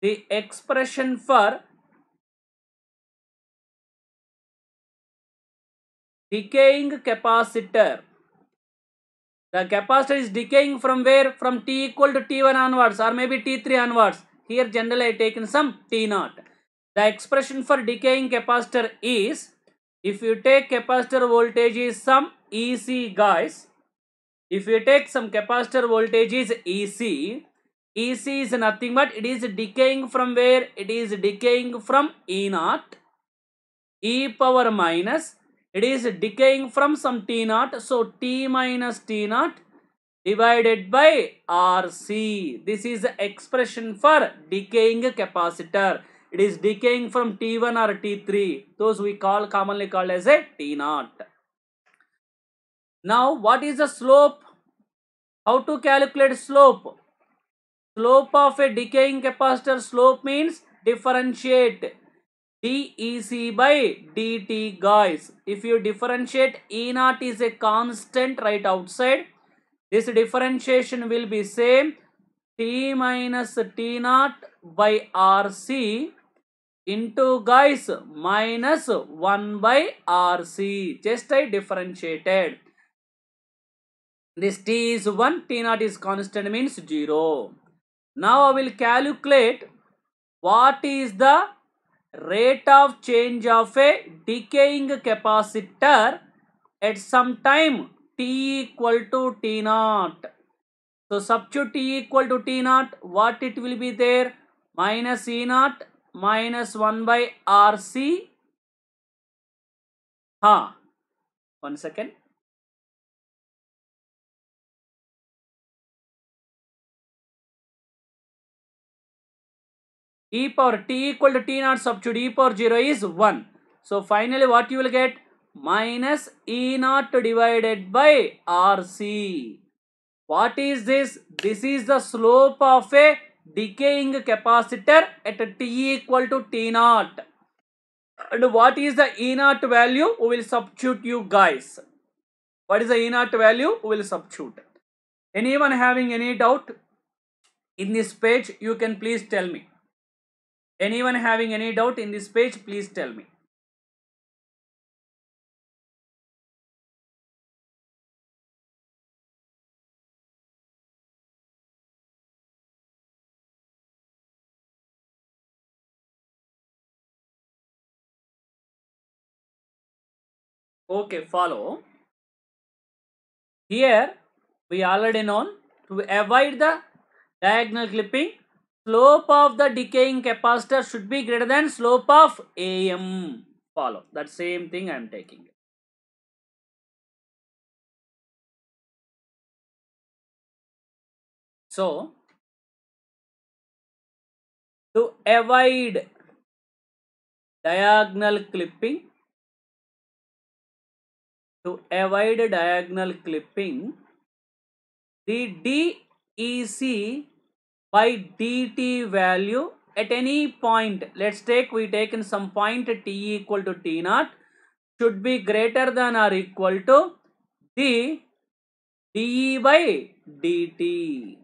the expression for decaying capacitor. The capacitor is decaying from where? From t equal to t1 onwards or maybe t3 onwards. Here generally I taken some t0. The expression for decaying capacitor is, if you take capacitor voltage is some EC guys, if you take some capacitor voltage is EC, EC is nothing but it is decaying from where? It is decaying from E naught, E power minus it is decaying from some T naught. So, T minus T naught divided by RC. This is the expression for decaying capacitor. It is decaying from T1 or T3. Those we call commonly called as a T naught. Now, what is the slope? How to calculate slope? Slope of a decaying capacitor slope means differentiate dEc by dt guys. If you differentiate E naught is a constant right outside. This differentiation will be same T minus T naught by RC into guys minus 1 by RC. Just I differentiated. This T is 1, T naught is constant means 0. Now I will calculate what is the rate of change of a decaying capacitor at some time t equal to t naught. So substitute t equal to t naught. What it will be there? Minus e naught minus 1 by rc. Ha. One second. e power t equal to t naught substitute e power 0 is 1. So finally what you will get? Minus e naught divided by RC. What is this? This is the slope of a decaying capacitor at t equal to t naught. And what is the e naught value? We will substitute you guys. What is the e naught value? We will substitute. Anyone having any doubt in this page, you can please tell me. Anyone having any doubt in this page, please tell me. Okay, follow. Here, we already known to avoid the diagonal clipping slope of the decaying capacitor should be greater than slope of am follow that same thing i am taking so to avoid diagonal clipping to avoid diagonal clipping the DEC by dt value at any point. Let's take, we take in some point t equal to t naught should be greater than or equal to d de by dt.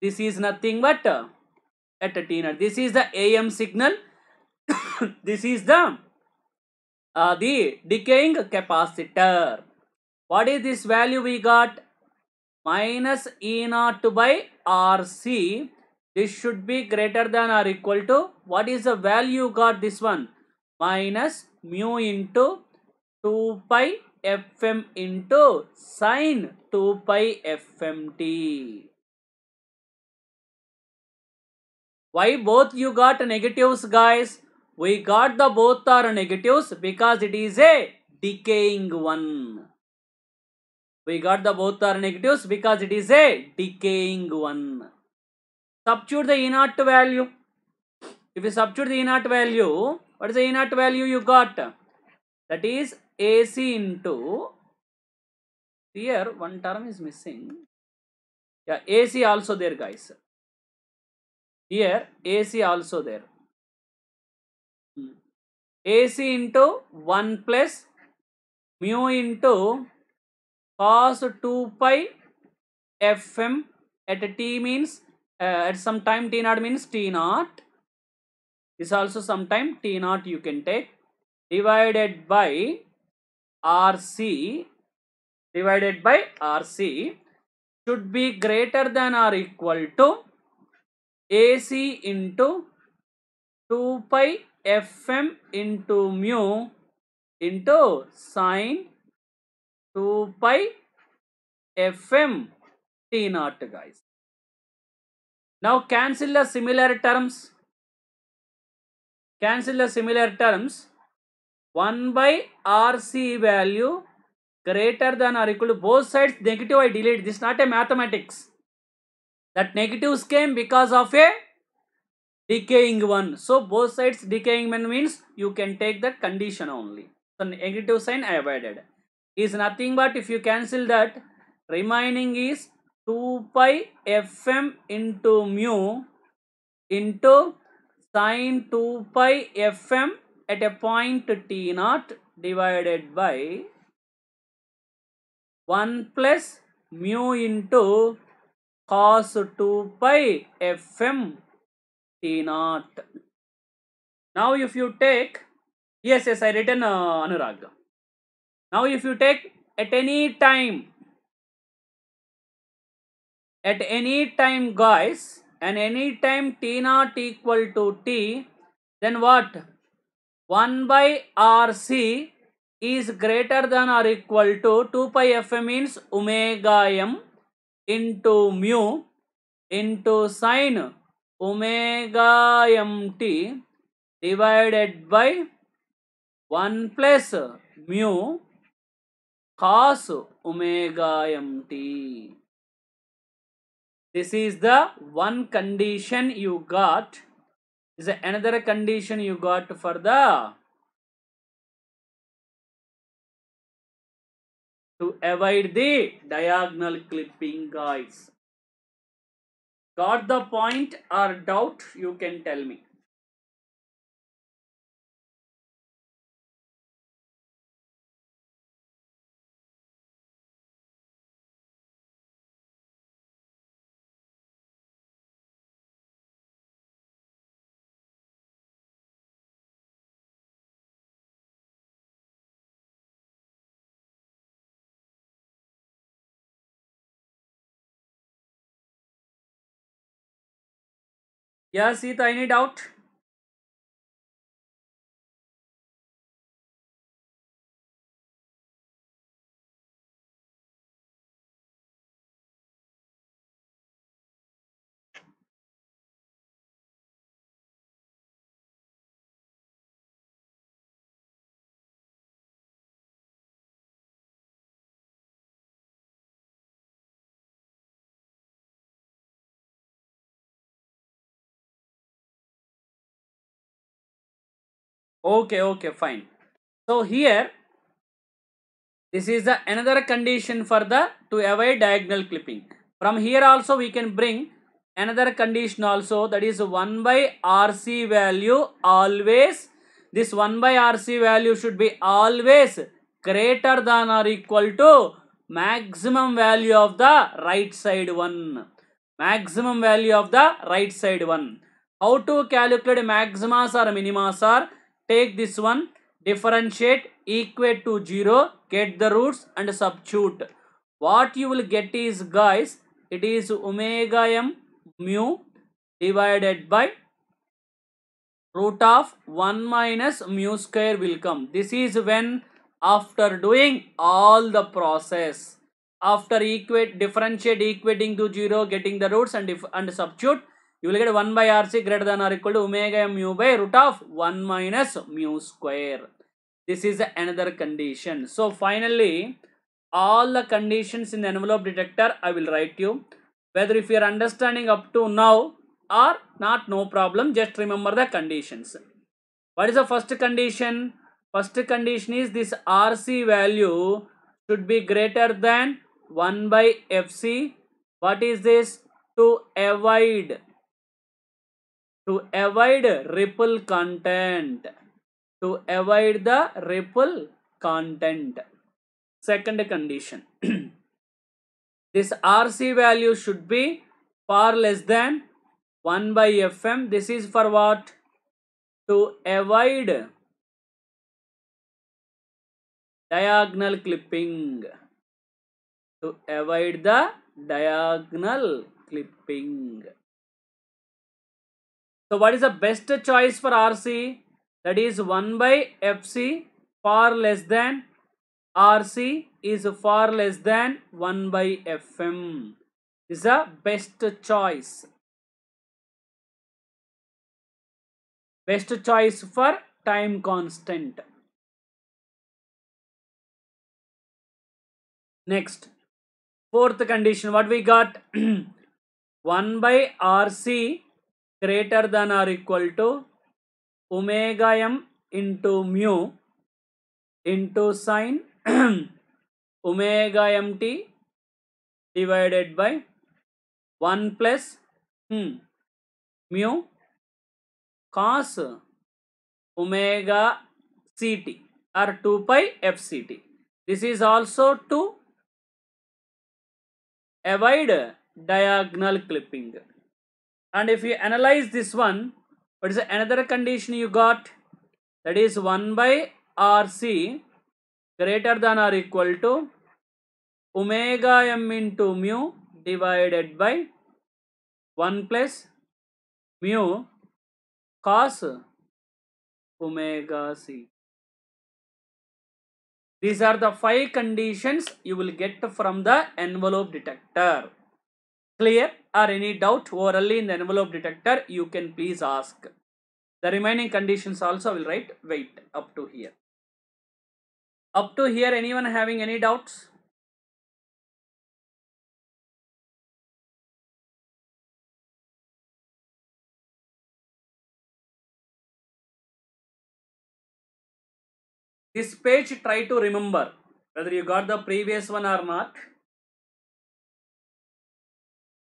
This is nothing but at t naught. This is the AM signal. this is the uh, the decaying capacitor. What is this value we got? minus E naught by RC. This should be greater than or equal to, what is the value got this one? Minus mu into 2 pi fm into sine 2 pi fmt. Why both you got negatives guys? We got the both are negatives because it is a decaying one. We got the both are negatives because it is a decaying one. Substitute the E naught value. If you substitute the E naught value, what is the E naught value you got? That is AC into, here one term is missing. Yeah, AC also there guys. Here AC also there. Hmm. AC into 1 plus mu into cos 2 pi fm at t means uh, at some time t naught means t naught this also sometime t naught you can take divided by rc divided by rc should be greater than or equal to ac into 2 pi fm into mu into sine 2 pi fm t naught guys. Now cancel the similar terms. Cancel the similar terms. 1 by RC value greater than or equal to both sides negative I delete. This is not a mathematics. That negatives came because of a decaying one. So both sides decaying one means you can take the condition only. So negative sign I avoided is nothing but if you cancel that remaining is 2 pi fm into mu into sine 2 pi fm at a point t naught divided by 1 plus mu into cos 2 pi fm t naught. Now if you take, yes, yes, I written uh, Anurag. Now if you take at any time, at any time guys, and any time t naught equal to t, then what? 1 by RC is greater than or equal to 2 pi f means omega m into mu into sine omega mt divided by 1 plus mu cos omega mt. This is the one condition you got. is another condition you got for the to avoid the diagonal clipping guys. Got the point or doubt you can tell me. yes Sita, any doubt okay okay fine so here this is the another condition for the to avoid diagonal clipping from here also we can bring another condition also that is 1 by rc value always this 1 by rc value should be always greater than or equal to maximum value of the right side one maximum value of the right side one how to calculate maximas or minimas are Take this one, differentiate, equate to 0, get the roots and substitute. What you will get is guys, it is omega m mu divided by root of 1 minus mu square will come. This is when after doing all the process after equate differentiate equating to 0 getting the roots and if and substitute you will get 1 by RC greater than or equal to omega mu by root of 1 minus mu square. This is another condition. So finally, all the conditions in the envelope detector, I will write you. Whether if you are understanding up to now or not, no problem. Just remember the conditions. What is the first condition? First condition is this RC value should be greater than 1 by FC. What is this? To avoid to avoid ripple content to avoid the ripple content second condition this rc value should be far less than 1 by fm this is for what to avoid diagonal clipping to avoid the diagonal clipping so what is the best choice for RC? That is 1 by FC far less than RC is far less than 1 by FM. This is the best choice. Best choice for time constant. Next, fourth condition, what we got? 1 by RC greater than or equal to omega m into mu into sine omega mt divided by 1 plus hmm, mu cos omega ct or 2 pi fct. This is also to avoid diagonal clipping and if you analyze this one what is another condition you got that is 1 by rc greater than or equal to omega m into mu divided by 1 plus mu cos omega c these are the five conditions you will get from the envelope detector clear or any doubt orally in the envelope detector, you can please ask. The remaining conditions also will write wait up to here. Up to here, anyone having any doubts? This page try to remember whether you got the previous one or not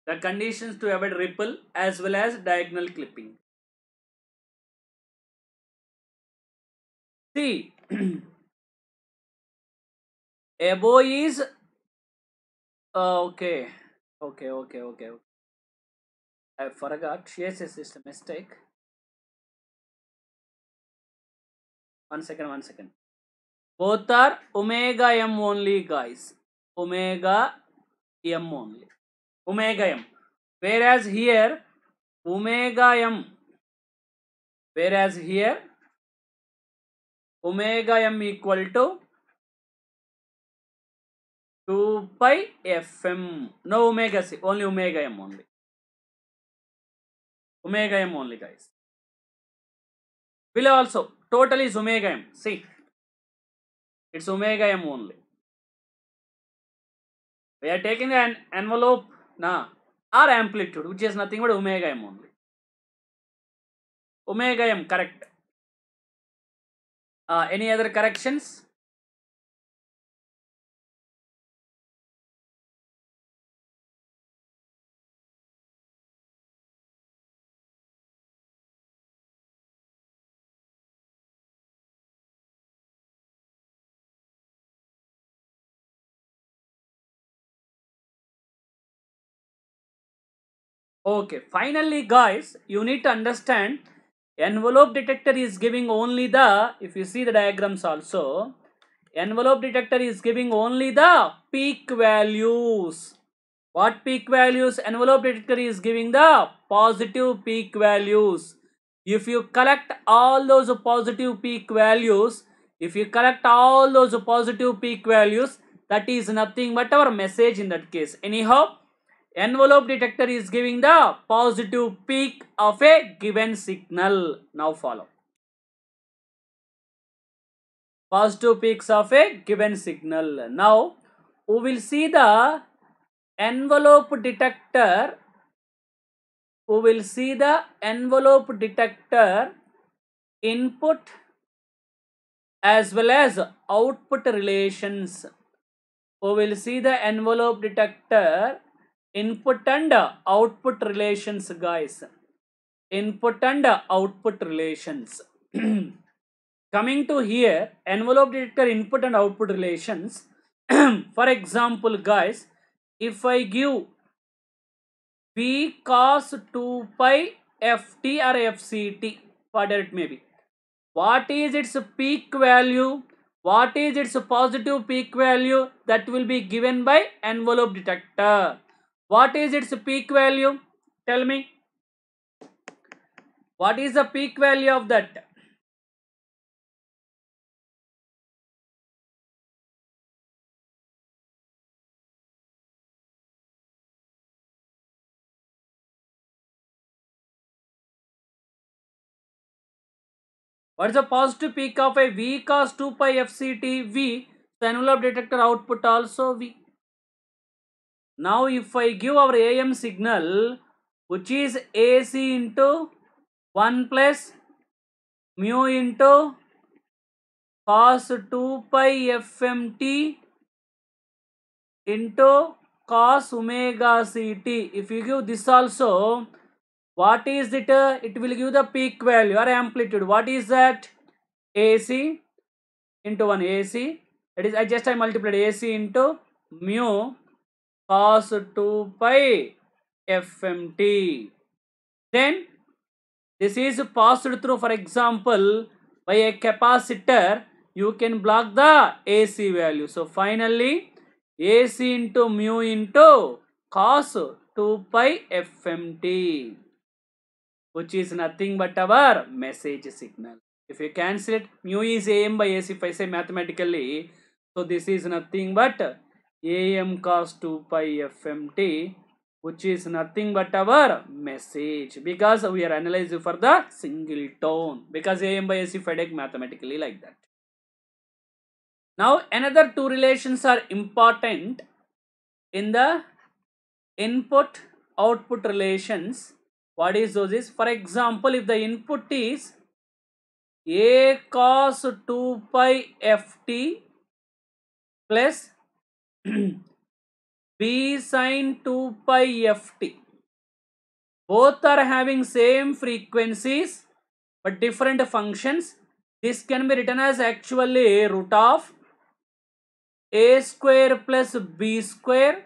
the conditions to avoid ripple as well as diagonal clipping. See, above is uh, okay, okay, okay, okay. I forgot. Yes, yes, it's a mistake. One second, one second. Both are omega m only, guys. Omega m only omega m. Whereas here omega m whereas here omega m equal to 2 pi fm no omega c only omega m only omega m only guys below also total is omega m see it's omega m only we are taking an envelope Now, or amplitude, which is nothing but omega m only. Omega m, correct. Uh, any other corrections? Okay, finally guys, you need to understand envelope detector is giving only the, if you see the diagrams also, envelope detector is giving only the peak values. What peak values? Envelope detector is giving the positive peak values. If you collect all those positive peak values, if you collect all those positive peak values, that is nothing but our message in that case. Anyhow, envelope detector is giving the positive peak of a given signal. Now follow. Positive peaks of a given signal. Now we will see the envelope detector. We will see the envelope detector input as well as output relations. We will see the envelope detector input and output relations guys input and output relations coming to here envelope detector input and output relations for example guys if i give b cos 2 pi ft or fct whatever it may be what is its peak value what is its positive peak value that will be given by envelope detector what is its peak value? Tell me. What is the peak value of that? What is the positive peak of a V cos 2 pi FCT V? So envelope detector output also V. Now if I give our AM signal which is AC into 1 plus mu into cos 2 pi fmt into cos omega ct. If you give this also, what is it? Uh, it will give the peak value or amplitude. What is that? AC into 1 AC. It is I just I multiplied AC into mu cos 2 pi fmt. Then this is passed through for example by a capacitor you can block the AC value. So finally AC into mu into cos 2 pi fmt which is nothing but our message signal. If you cancel it mu is AM by AC if I say mathematically so this is nothing but am cos 2 pi f m t, which is nothing but our message because we are analyzing for the single tone because am by ac fedec mathematically like that. Now another two relations are important in the input output relations. What is those is for example if the input is a cos 2 pi ft plus B sine 2 pi ft. Both are having same frequencies but different functions. This can be written as actually root of a square plus b square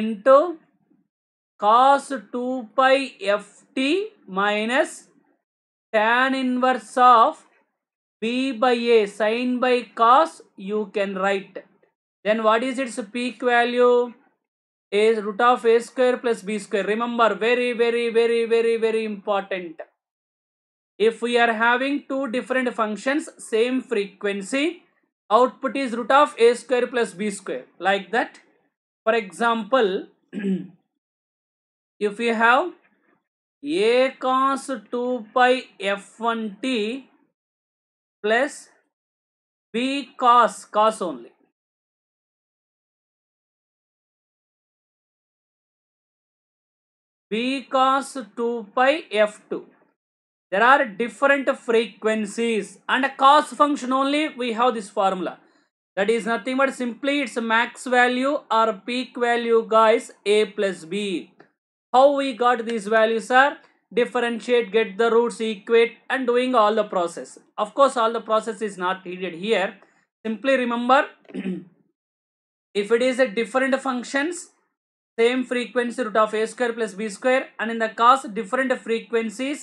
into cos 2 pi ft minus tan inverse of b by a sine by cos you can write then what is its peak value is root of a square plus b square remember very very very very very important if we are having two different functions same frequency output is root of a square plus b square like that for example if you have a cos 2 pi f1 t plus b cos cos only B cos 2 pi f2. There are different frequencies and a cos function only we have this formula. That is nothing but simply its max value or peak value guys a plus b. How we got these values are differentiate, get the roots, equate and doing all the process. Of course all the process is not needed here. Simply remember if it is a different functions same frequency root of a square plus b square and in the cos different frequencies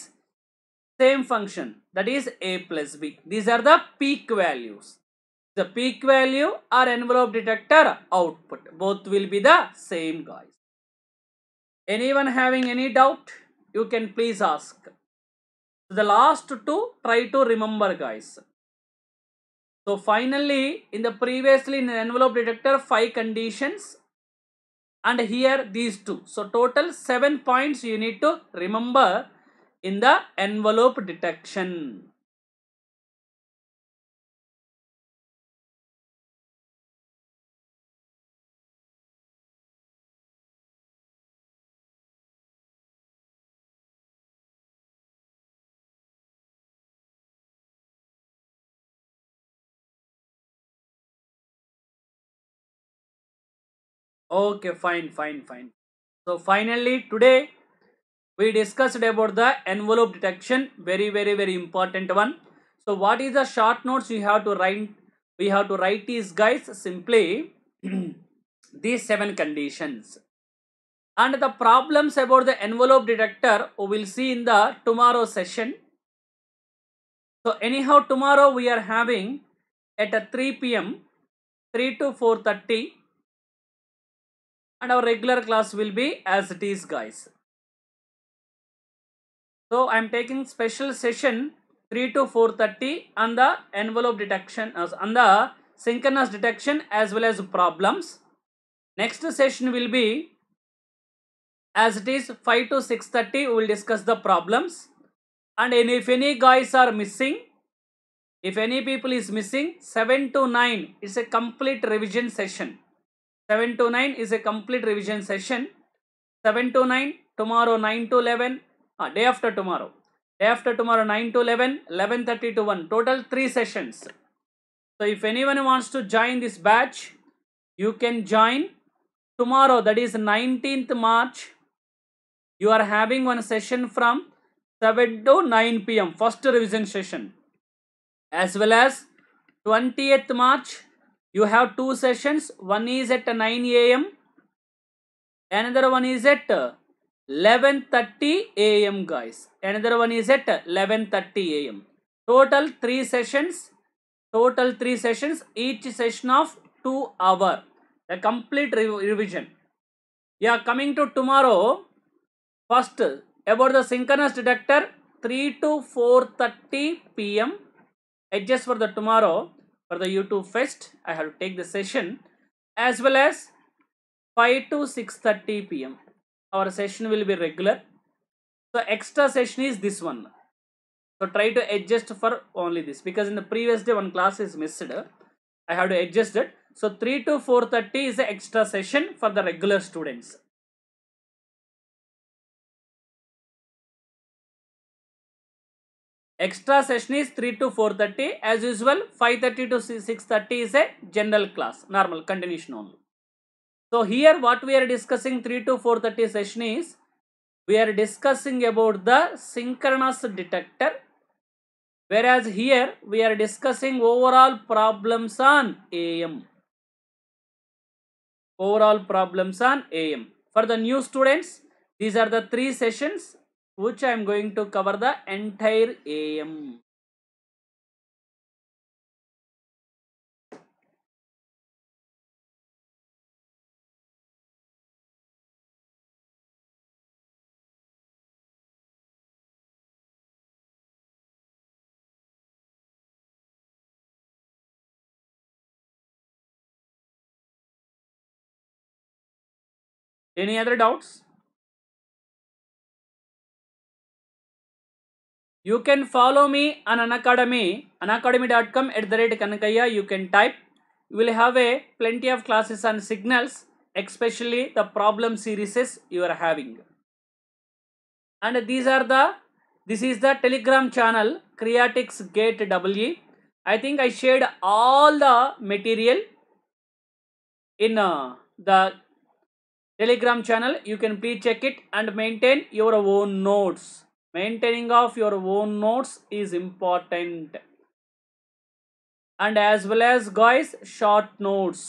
same function that is a plus b. These are the peak values. The peak value or envelope detector output both will be the same guys. Anyone having any doubt you can please ask. The last two try to remember guys. So finally in the previously in the envelope detector five conditions and here these two. So total 7 points you need to remember in the envelope detection. okay fine fine fine so finally today we discussed about the envelope detection very very very important one so what is the short notes you have to write we have to write these guys simply these seven conditions and the problems about the envelope detector we will see in the tomorrow session so anyhow tomorrow we are having at 3 pm 3 to 4:30 and our regular class will be as it is guys. So I am taking special session 3 to 4.30 on the envelope detection as uh, on the synchronous detection as well as problems. Next session will be as it is 5 to 6.30 we will discuss the problems and if any guys are missing if any people is missing 7 to 9 is a complete revision session 7 to 9 is a complete revision session. 7 to 9, tomorrow 9 to 11, uh, day after tomorrow. Day after tomorrow 9 to 11, 11.30 to 1. Total 3 sessions. So if anyone wants to join this batch, you can join tomorrow that is 19th March. You are having one session from 7 to 9 pm first revision session as well as 20th March you have two sessions one is at 9 a.m another one is at 11:30 a.m. guys another one is at 11:30 a.m. total three sessions total three sessions each session of 2 hour A complete revision yeah coming to tomorrow first about the synchronous detector 3 to 4:30 p.m. adjust for the tomorrow for the YouTube Fest. I have to take the session as well as 5 to 6.30 p.m. Our session will be regular. So extra session is this one. So try to adjust for only this because in the previous day one class is missed. I have to adjust it. So 3 to 4.30 is the extra session for the regular students. Extra session is 3 to 4.30. As usual, 5.30 to 6.30 is a general class, normal, continuation only. So here what we are discussing 3 to 4.30 session is, we are discussing about the synchronous detector. Whereas here we are discussing overall problems on AM. Overall problems on AM. For the new students, these are the three sessions which I am going to cover the entire AM. Any other doubts? You can follow me on an anacademy.com at the rate Kanakaya. You can type. You will have a plenty of classes on signals, especially the problem series you are having. And these are the, this is the telegram channel, Creatix Gate WE. I think I shared all the material in uh, the telegram channel. You can please check it and maintain your own notes maintaining of your own notes is important and as well as guys short notes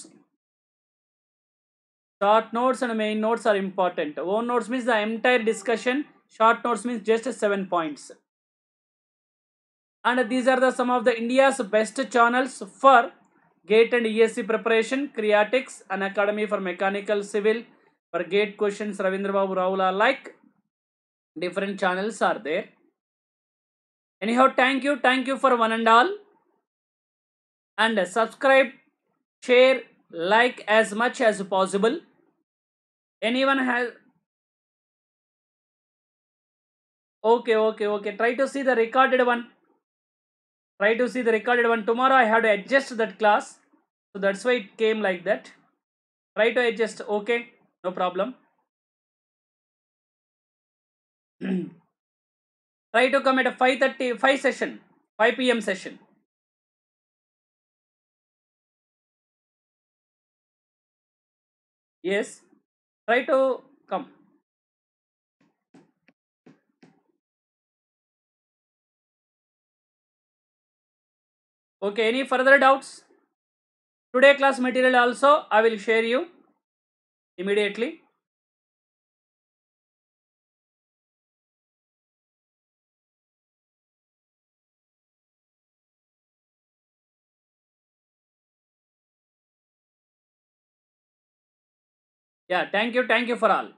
short notes and main notes are important own notes means the entire discussion short notes means just seven points and these are the some of the india's best channels for gate and esc preparation creatics an academy for mechanical civil for gate questions ravindra babu like different channels are there anyhow thank you thank you for one and all and subscribe share like as much as possible anyone has okay okay okay try to see the recorded one try to see the recorded one tomorrow i have to adjust that class so that's why it came like that try to adjust okay no problem try to come at a 5.30, 5 session, 5 p.m. session. Yes, try to come. Okay, any further doubts? Today class material also I will share you immediately. Yeah, thank you, thank you for all.